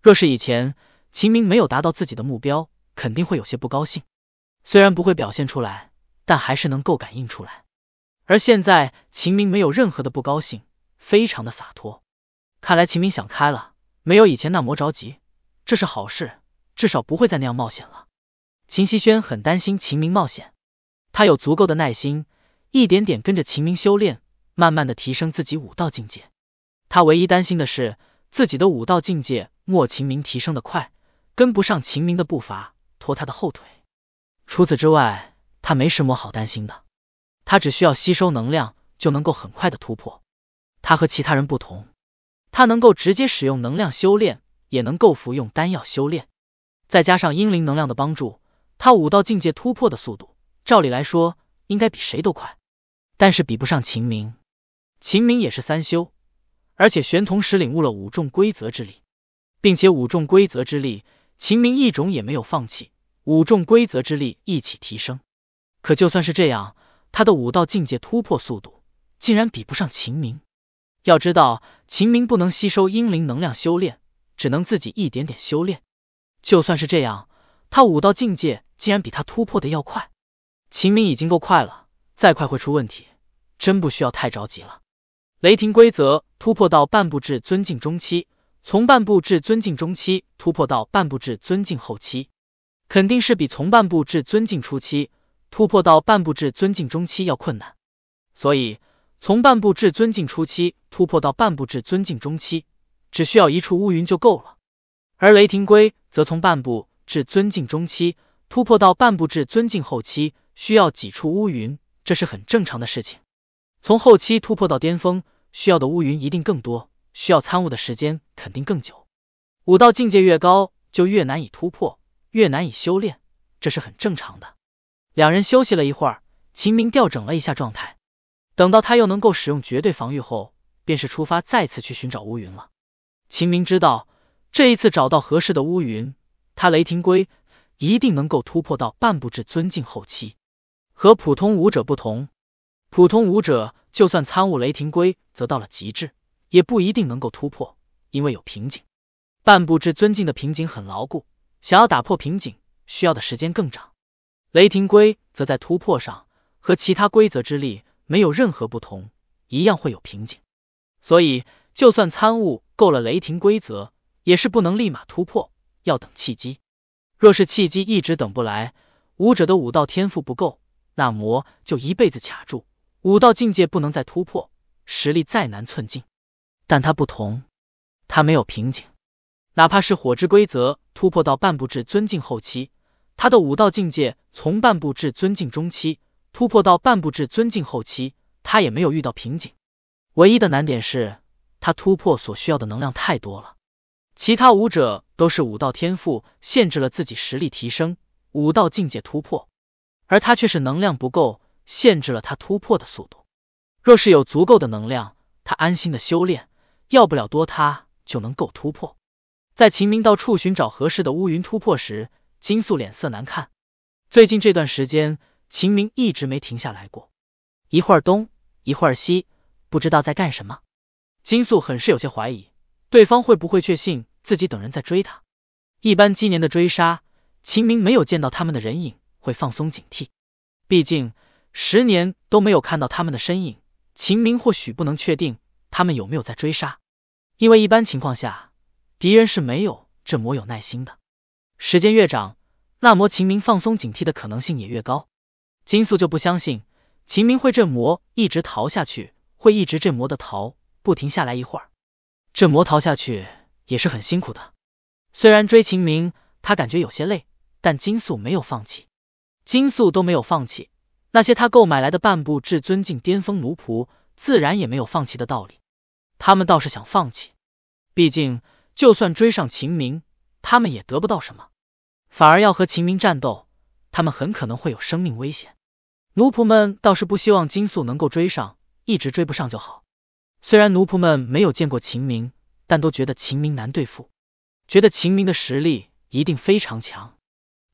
若是以前，秦明没有达到自己的目标，肯定会有些不高兴。虽然不会表现出来，但还是能够感应出来。而现在，秦明没有任何的不高兴，非常的洒脱。看来秦明想开了，没有以前那么着急，这是好事，至少不会再那样冒险了。秦希轩很担心秦明冒险，他有足够的耐心，一点点跟着秦明修炼，慢慢的提升自己武道境界。他唯一担心的是自己的武道境界莫秦明提升的快，跟不上秦明的步伐，拖他的后腿。除此之外，他没什么好担心的，他只需要吸收能量就能够很快的突破。他和其他人不同，他能够直接使用能量修炼，也能够服用丹药修炼，再加上英灵能量的帮助，他武道境界突破的速度，照理来说应该比谁都快。但是比不上秦明，秦明也是三修，而且玄同时领悟了五重规则之力，并且五重规则之力，秦明一种也没有放弃。五重规则之力一起提升，可就算是这样，他的武道境界突破速度竟然比不上秦明。要知道，秦明不能吸收英灵能量修炼，只能自己一点点修炼。就算是这样，他武道境界竟然比他突破的要快。秦明已经够快了，再快会出问题，真不需要太着急了。雷霆规则突破到半步至尊境中期，从半步至尊境中期突破到半步至尊境后期。肯定是比从半步至尊境初期突破到半步至尊境中期要困难，所以从半步至尊境初期突破到半步至尊境中期，只需要一处乌云就够了。而雷霆龟则从半步至尊境中期突破到半步至尊境后期，需要几处乌云，这是很正常的事情。从后期突破到巅峰，需要的乌云一定更多，需要参悟的时间肯定更久。武道境界越高，就越难以突破。越难以修炼，这是很正常的。两人休息了一会儿，秦明调整了一下状态。等到他又能够使用绝对防御后，便是出发再次去寻找乌云了。秦明知道，这一次找到合适的乌云，他雷霆龟一定能够突破到半步至尊境后期。和普通武者不同，普通武者就算参悟雷霆规则到了极致，也不一定能够突破，因为有瓶颈。半步至尊境的瓶颈很牢固。想要打破瓶颈，需要的时间更长。雷霆规则在突破上和其他规则之力没有任何不同，一样会有瓶颈。所以，就算参悟够了雷霆规则，也是不能立马突破，要等契机。若是契机一直等不来，武者的武道天赋不够，那魔就一辈子卡住，武道境界不能再突破，实力再难寸进。但他不同，他没有瓶颈。哪怕是火之规则突破到半步至尊境后期，他的武道境界从半步至尊境中期突破到半步至尊境后期，他也没有遇到瓶颈。唯一的难点是他突破所需要的能量太多了。其他武者都是武道天赋限制了自己实力提升、武道境界突破，而他却是能量不够，限制了他突破的速度。若是有足够的能量，他安心的修炼，要不了多，他就能够突破。在秦明到处寻找合适的乌云突破时，金素脸色难看。最近这段时间，秦明一直没停下来过，一会儿东，一会儿西，不知道在干什么。金素很是有些怀疑，对方会不会确信自己等人在追他？一般今年的追杀，秦明没有见到他们的人影，会放松警惕。毕竟十年都没有看到他们的身影，秦明或许不能确定他们有没有在追杀，因为一般情况下。敌人是没有这魔有耐心的，时间越长，那魔秦明放松警惕的可能性也越高。金素就不相信秦明会这魔一直逃下去，会一直这魔的逃不停下来一会儿。这魔逃下去也是很辛苦的，虽然追秦明他感觉有些累，但金素没有放弃。金素都没有放弃，那些他购买来的半步至尊境巅峰奴仆自然也没有放弃的道理。他们倒是想放弃，毕竟。就算追上秦明，他们也得不到什么，反而要和秦明战斗，他们很可能会有生命危险。奴仆们倒是不希望金素能够追上，一直追不上就好。虽然奴仆们没有见过秦明，但都觉得秦明难对付，觉得秦明的实力一定非常强。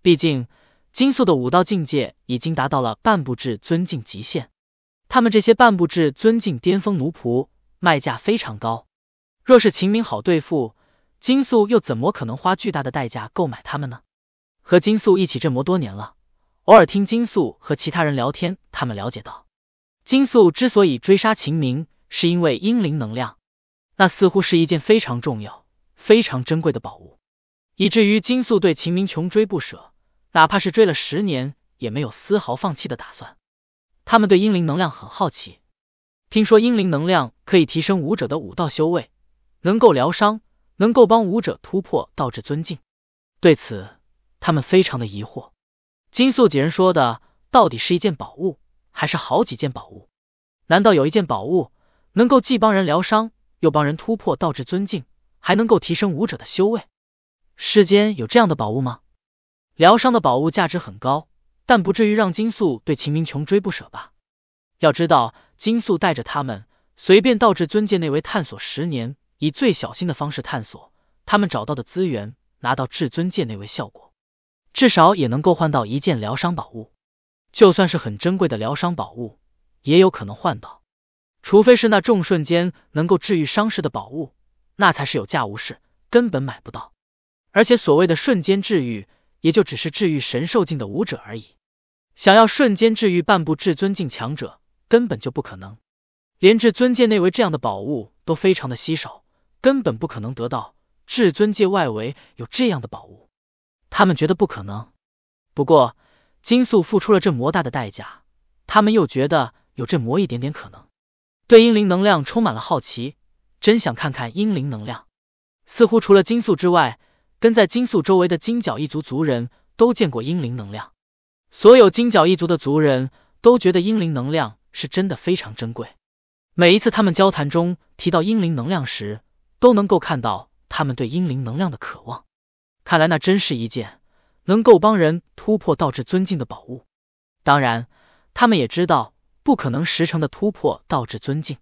毕竟金素的武道境界已经达到了半步至尊境极限，他们这些半步至尊境巅峰奴仆卖价非常高。若是秦明好对付，金素又怎么可能花巨大的代价购买他们呢？和金素一起这么多年了，偶尔听金素和其他人聊天，他们了解到，金素之所以追杀秦明，是因为英灵能量，那似乎是一件非常重要、非常珍贵的宝物，以至于金素对秦明穷追不舍，哪怕是追了十年，也没有丝毫放弃的打算。他们对英灵能量很好奇，听说英灵能量可以提升武者的武道修为，能够疗伤。能够帮武者突破道至尊敬，对此他们非常的疑惑。金素几人说的到底是一件宝物，还是好几件宝物？难道有一件宝物能够既帮人疗伤，又帮人突破道至尊敬，还能够提升武者的修为？世间有这样的宝物吗？疗伤的宝物价值很高，但不至于让金素对秦明穷追不舍吧？要知道，金素带着他们随便道至尊界内为探索十年。以最小心的方式探索，他们找到的资源拿到至尊界那位效果，至少也能够换到一件疗伤宝物。就算是很珍贵的疗伤宝物，也有可能换到。除非是那众瞬间能够治愈伤势的宝物，那才是有价无市，根本买不到。而且所谓的瞬间治愈，也就只是治愈神兽境的武者而已。想要瞬间治愈半步至尊境强者，根本就不可能。连至尊界那位这样的宝物都非常的稀少。根本不可能得到至尊界外围有这样的宝物，他们觉得不可能。不过金素付出了这魔大的代价，他们又觉得有这魔一点点可能。对英灵能量充满了好奇，真想看看英灵能量。似乎除了金素之外，跟在金素周围的金角一族族人都见过英灵能量。所有金角一族的族人都觉得英灵能量是真的非常珍贵。每一次他们交谈中提到英灵能量时，都能够看到他们对英灵能量的渴望，看来那真是一件能够帮人突破道至尊敬的宝物。当然，他们也知道不可能十成的突破道至尊敬，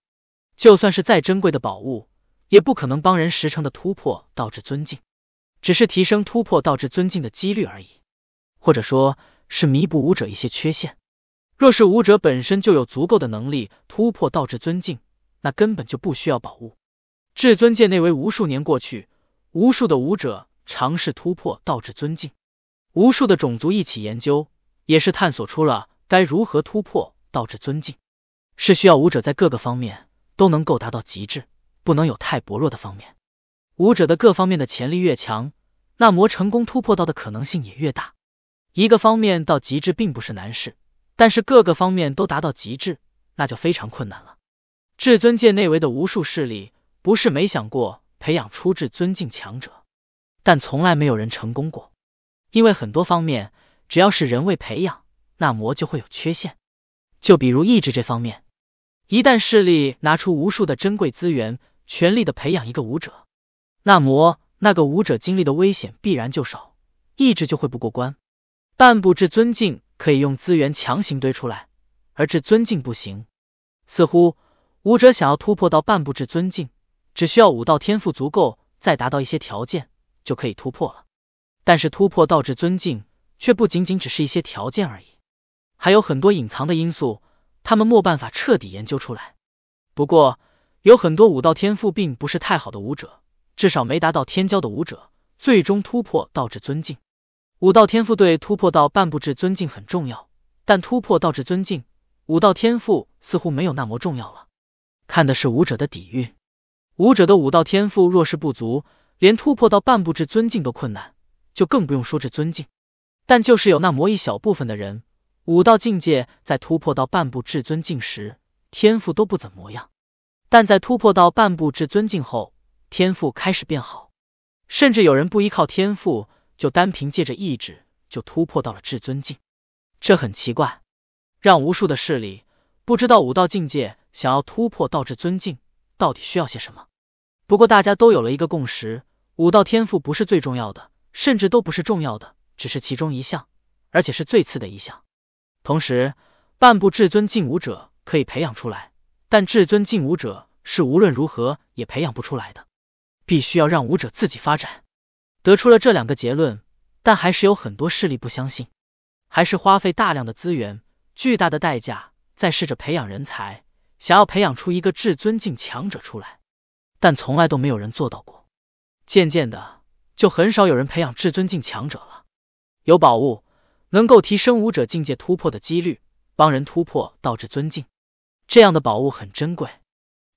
就算是再珍贵的宝物，也不可能帮人十成的突破道至尊敬，只是提升突破道至尊敬的几率而已，或者说，是弥补武者一些缺陷。若是武者本身就有足够的能力突破道至尊敬，那根本就不需要宝物。至尊界内围，无数年过去，无数的武者尝试突破道至尊境，无数的种族一起研究，也是探索出了该如何突破道至尊境。是需要武者在各个方面都能够达到极致，不能有太薄弱的方面。武者的各方面的潜力越强，那魔成功突破到的可能性也越大。一个方面到极致并不是难事，但是各个方面都达到极致，那就非常困难了。至尊界内围的无数势力。不是没想过培养出至尊敬强者，但从来没有人成功过，因为很多方面，只要是人为培养，那魔就会有缺陷。就比如意志这方面，一旦势力拿出无数的珍贵资源，全力的培养一个武者，那魔那个武者经历的危险必然就少，意志就会不过关。半步至尊敬可以用资源强行堆出来，而至尊敬不行。似乎武者想要突破到半步至尊敬。只需要武道天赋足够，再达到一些条件，就可以突破了。但是突破道至尊境，却不仅仅只是一些条件而已，还有很多隐藏的因素，他们没办法彻底研究出来。不过，有很多武道天赋并不是太好的武者，至少没达到天骄的武者，最终突破道至尊境。武道天赋对突破到半步至尊境很重要，但突破道至尊境，武道天赋似乎没有那么重要了，看的是武者的底蕴。武者的武道天赋若是不足，连突破到半步至尊境都困难，就更不用说至尊境。但就是有那魔一小部分的人，武道境界在突破到半步至尊境时，天赋都不怎么样。但在突破到半步至尊境后，天赋开始变好，甚至有人不依靠天赋，就单凭借着意志就突破到了至尊境，这很奇怪，让无数的势力不知道武道境界想要突破到至尊境。到底需要些什么？不过大家都有了一个共识：武道天赋不是最重要的，甚至都不是重要的，只是其中一项，而且是最次的一项。同时，半步至尊进武者可以培养出来，但至尊进武者是无论如何也培养不出来的，必须要让武者自己发展。得出了这两个结论，但还是有很多势力不相信，还是花费大量的资源、巨大的代价，再试着培养人才。想要培养出一个至尊境强者出来，但从来都没有人做到过。渐渐的，就很少有人培养至尊境强者了。有宝物能够提升武者境界突破的几率，帮人突破到至尊境，这样的宝物很珍贵。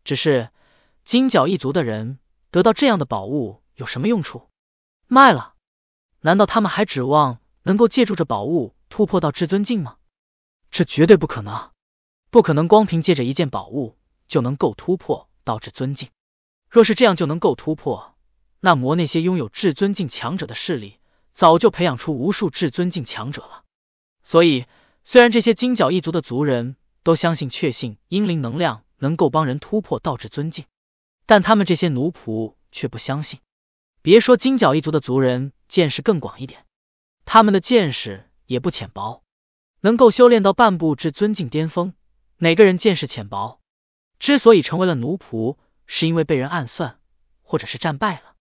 只是金角一族的人得到这样的宝物有什么用处？卖了？难道他们还指望能够借助这宝物突破到至尊境吗？这绝对不可能。不可能光凭借着一件宝物就能够突破道至尊境。若是这样就能够突破，那魔那些拥有至尊境强者的势力早就培养出无数至尊境强者了。所以，虽然这些金角一族的族人都相信、确信阴灵能量能够帮人突破道至尊境，但他们这些奴仆却不相信。别说金角一族的族人见识更广一点，他们的见识也不浅薄，能够修炼到半步至尊境巅峰。哪个人见识浅薄？之所以成为了奴仆，是因为被人暗算，或者是战败了，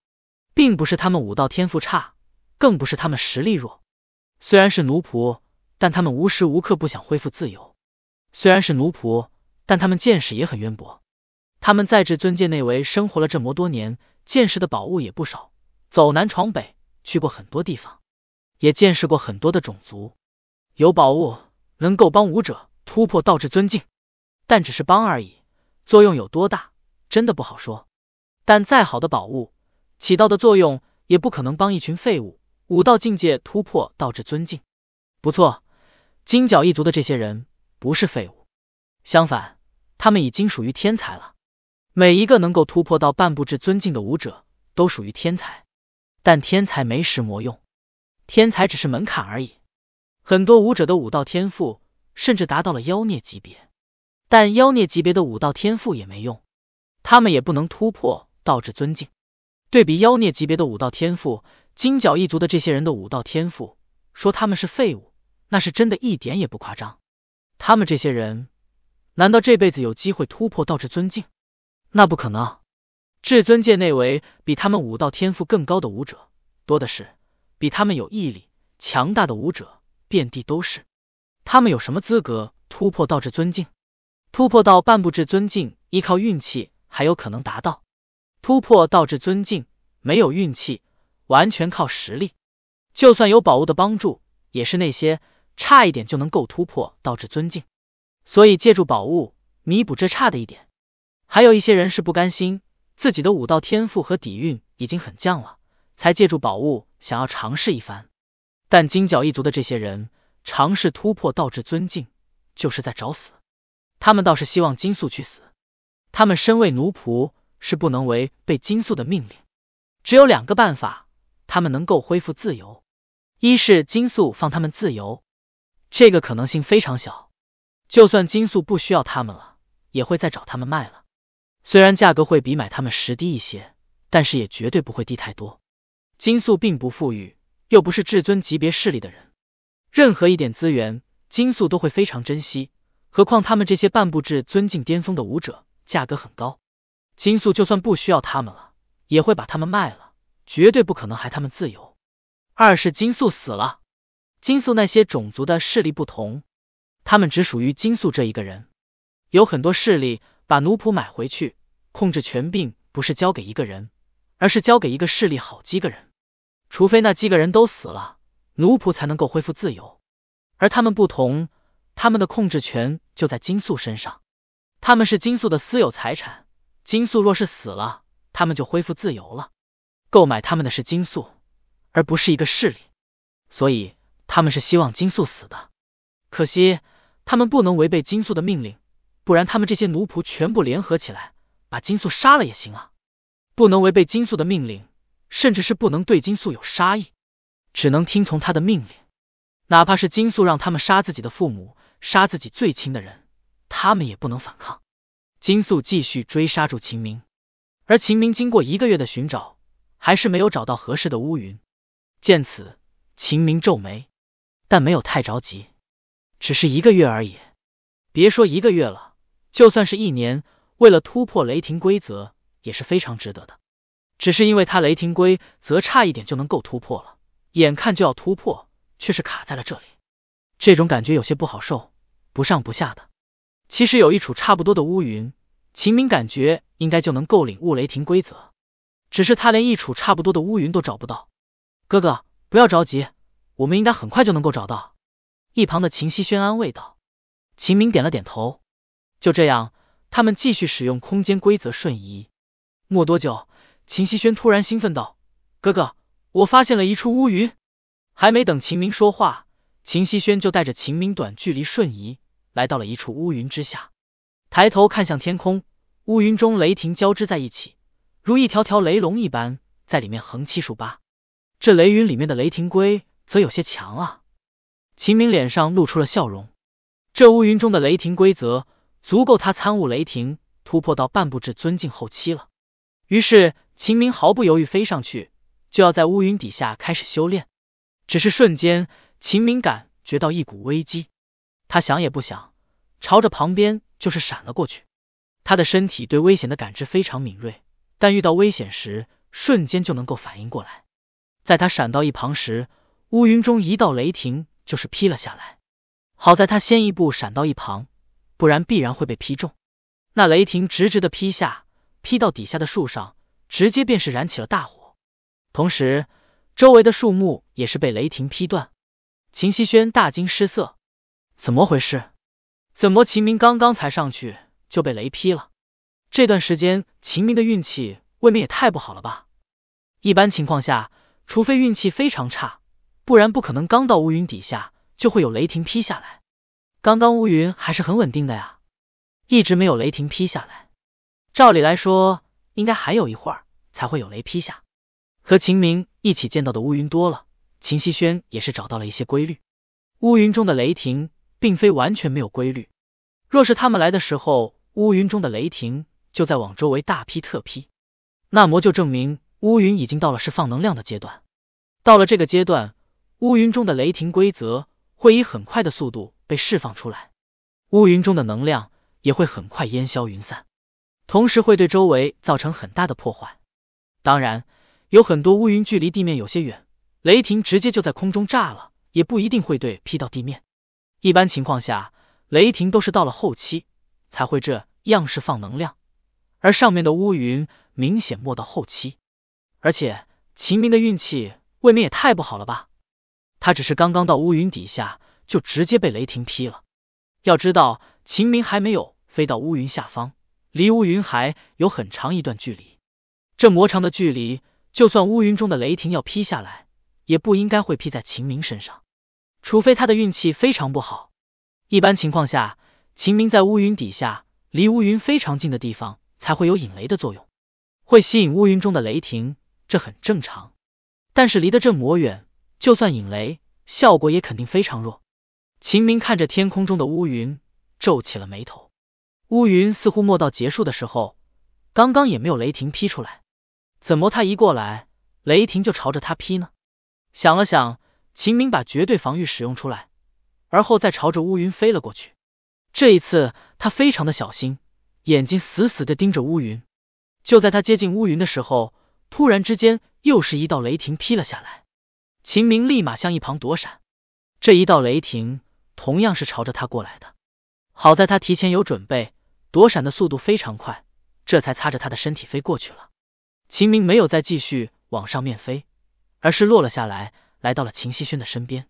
并不是他们武道天赋差，更不是他们实力弱。虽然是奴仆，但他们无时无刻不想恢复自由。虽然是奴仆，但他们见识也很渊博。他们在至尊界内围生活了这么多年，见识的宝物也不少，走南闯北，去过很多地方，也见识过很多的种族。有宝物能够帮武者。突破道至尊敬，但只是帮而已，作用有多大，真的不好说。但再好的宝物，起到的作用也不可能帮一群废物。武道境界突破道至尊敬，不错。金角一族的这些人不是废物，相反，他们已经属于天才了。每一个能够突破到半步至尊敬的武者，都属于天才。但天才没什魔用，天才只是门槛而已。很多武者的武道天赋。甚至达到了妖孽级别，但妖孽级别的武道天赋也没用，他们也不能突破道至尊境。对比妖孽级别的武道天赋，金角一族的这些人的武道天赋，说他们是废物，那是真的一点也不夸张。他们这些人，难道这辈子有机会突破道至尊境？那不可能。至尊界内为比他们武道天赋更高的武者多的是，比他们有毅力、强大的武者遍地都是。他们有什么资格突破道至尊境？突破到半步至尊境，依靠运气还有可能达到；突破道至尊境，没有运气，完全靠实力。就算有宝物的帮助，也是那些差一点就能够突破道至尊境，所以借助宝物弥补这差的一点。还有一些人是不甘心自己的武道天赋和底蕴已经很降了，才借助宝物想要尝试一番。但金角一族的这些人。尝试突破道至尊境，就是在找死。他们倒是希望金素去死。他们身为奴仆，是不能违背金素的命令。只有两个办法，他们能够恢复自由：一是金素放他们自由，这个可能性非常小。就算金素不需要他们了，也会再找他们卖了。虽然价格会比买他们时低一些，但是也绝对不会低太多。金素并不富裕，又不是至尊级别势力的人。任何一点资源，金素都会非常珍惜。何况他们这些半步至尊敬巅峰的武者，价格很高。金素就算不需要他们了，也会把他们卖了，绝对不可能还他们自由。二是金素死了，金素那些种族的势力不同，他们只属于金素这一个人。有很多势力把奴仆买回去，控制权并不是交给一个人，而是交给一个势力好几个人，除非那几个人都死了。奴仆才能够恢复自由，而他们不同，他们的控制权就在金素身上，他们是金素的私有财产。金素若是死了，他们就恢复自由了。购买他们的是金素，而不是一个势力，所以他们是希望金素死的。可惜他们不能违背金素的命令，不然他们这些奴仆全部联合起来把金素杀了也行啊！不能违背金素的命令，甚至是不能对金素有杀意。只能听从他的命令，哪怕是金素让他们杀自己的父母、杀自己最亲的人，他们也不能反抗。金素继续追杀住秦明，而秦明经过一个月的寻找，还是没有找到合适的乌云。见此，秦明皱眉，但没有太着急，只是一个月而已。别说一个月了，就算是一年，为了突破雷霆规则也是非常值得的。只是因为他雷霆规则差一点就能够突破了。眼看就要突破，却是卡在了这里，这种感觉有些不好受，不上不下的。其实有一处差不多的乌云，秦明感觉应该就能够领悟雷霆规则，只是他连一处差不多的乌云都找不到。哥哥，不要着急，我们应该很快就能够找到。一旁的秦希轩安慰道。秦明点了点头。就这样，他们继续使用空间规则瞬移。没多久，秦希轩突然兴奋道：“哥哥。”我发现了一处乌云，还没等秦明说话，秦希轩就带着秦明短距离瞬移，来到了一处乌云之下，抬头看向天空，乌云中雷霆交织在一起，如一条条雷龙一般在里面横七竖八。这雷云里面的雷霆规则有些强啊！秦明脸上露出了笑容，这乌云中的雷霆规则足够他参悟雷霆，突破到半步至尊境后期了。于是秦明毫不犹豫飞上去。就要在乌云底下开始修炼，只是瞬间，秦明感觉到一股危机，他想也不想，朝着旁边就是闪了过去。他的身体对危险的感知非常敏锐，但遇到危险时，瞬间就能够反应过来。在他闪到一旁时，乌云中一道雷霆就是劈了下来。好在他先一步闪到一旁，不然必然会被劈中。那雷霆直直的劈下，劈到底下的树上，直接便是燃起了大火。同时，周围的树木也是被雷霆劈断。秦希轩大惊失色：“怎么回事？怎么秦明刚刚才上去就被雷劈了？这段时间秦明的运气未免也太不好了吧？一般情况下，除非运气非常差，不然不可能刚到乌云底下就会有雷霆劈下来。刚刚乌云还是很稳定的呀，一直没有雷霆劈下来。照理来说，应该还有一会儿才会有雷劈下。”和秦明一起见到的乌云多了，秦希轩也是找到了一些规律。乌云中的雷霆并非完全没有规律，若是他们来的时候，乌云中的雷霆就在往周围大批特批，那么就证明乌云已经到了释放能量的阶段。到了这个阶段，乌云中的雷霆规则会以很快的速度被释放出来，乌云中的能量也会很快烟消云散，同时会对周围造成很大的破坏。当然。有很多乌云距离地面有些远，雷霆直接就在空中炸了，也不一定会对劈到地面。一般情况下，雷霆都是到了后期才会这样式放能量，而上面的乌云明显没到后期。而且秦明的运气未免也太不好了吧？他只是刚刚到乌云底下，就直接被雷霆劈了。要知道，秦明还没有飞到乌云下方，离乌云还有很长一段距离，这魔长的距离。就算乌云中的雷霆要劈下来，也不应该会劈在秦明身上，除非他的运气非常不好。一般情况下，秦明在乌云底下，离乌云非常近的地方，才会有引雷的作用，会吸引乌云中的雷霆，这很正常。但是离得这么远，就算引雷，效果也肯定非常弱。秦明看着天空中的乌云，皱起了眉头。乌云似乎没到结束的时候，刚刚也没有雷霆劈出来。怎么？他一过来，雷霆就朝着他劈呢？想了想，秦明把绝对防御使用出来，而后再朝着乌云飞了过去。这一次，他非常的小心，眼睛死死的盯着乌云。就在他接近乌云的时候，突然之间又是一道雷霆劈了下来。秦明立马向一旁躲闪，这一道雷霆同样是朝着他过来的。好在他提前有准备，躲闪的速度非常快，这才擦着他的身体飞过去了。秦明没有再继续往上面飞，而是落了下来，来到了秦希轩的身边。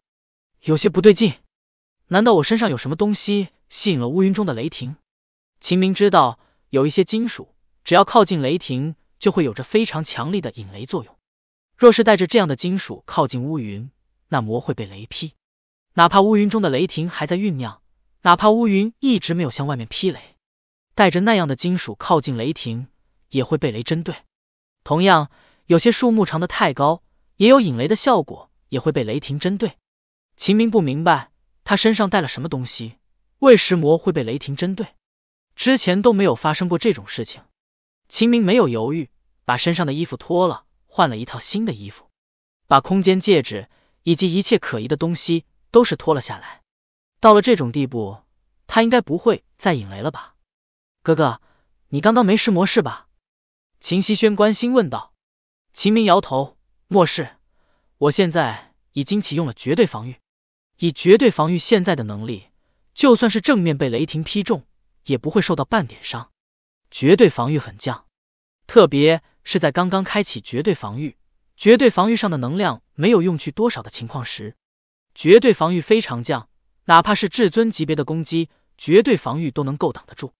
有些不对劲，难道我身上有什么东西吸引了乌云中的雷霆？秦明知道，有一些金属，只要靠近雷霆，就会有着非常强力的引雷作用。若是带着这样的金属靠近乌云，那魔会被雷劈。哪怕乌云中的雷霆还在酝酿，哪怕乌云一直没有向外面劈雷，带着那样的金属靠近雷霆，也会被雷针对。同样，有些树木长得太高，也有引雷的效果，也会被雷霆针对。秦明不明白，他身上带了什么东西，为石魔会被雷霆针对，之前都没有发生过这种事情。秦明没有犹豫，把身上的衣服脱了，换了一套新的衣服，把空间戒指以及一切可疑的东西都是脱了下来。到了这种地步，他应该不会再引雷了吧？哥哥，你刚刚没事魔是吧？秦希轩关心问道：“秦明，摇头。莫是，我现在已经启用了绝对防御。以绝对防御现在的能力，就算是正面被雷霆劈中，也不会受到半点伤。绝对防御很降，特别是在刚刚开启绝对防御，绝对防御上的能量没有用去多少的情况时，绝对防御非常降，哪怕是至尊级别的攻击，绝对防御都能够挡得住。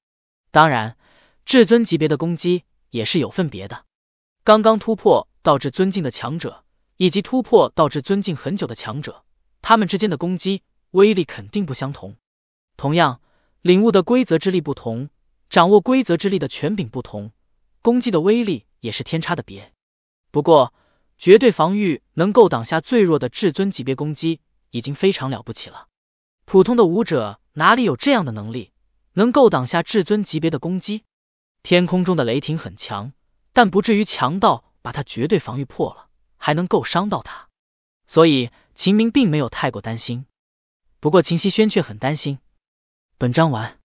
当然，至尊级别的攻击。”也是有分别的，刚刚突破到至尊敬的强者，以及突破到至尊敬很久的强者，他们之间的攻击威力肯定不相同。同样，领悟的规则之力不同，掌握规则之力的权柄不同，攻击的威力也是天差的别。不过，绝对防御能够挡下最弱的至尊级别攻击，已经非常了不起了。普通的武者哪里有这样的能力，能够挡下至尊级别的攻击？天空中的雷霆很强，但不至于强到把他绝对防御破了，还能够伤到他，所以秦明并没有太过担心。不过秦希轩却很担心。本章完。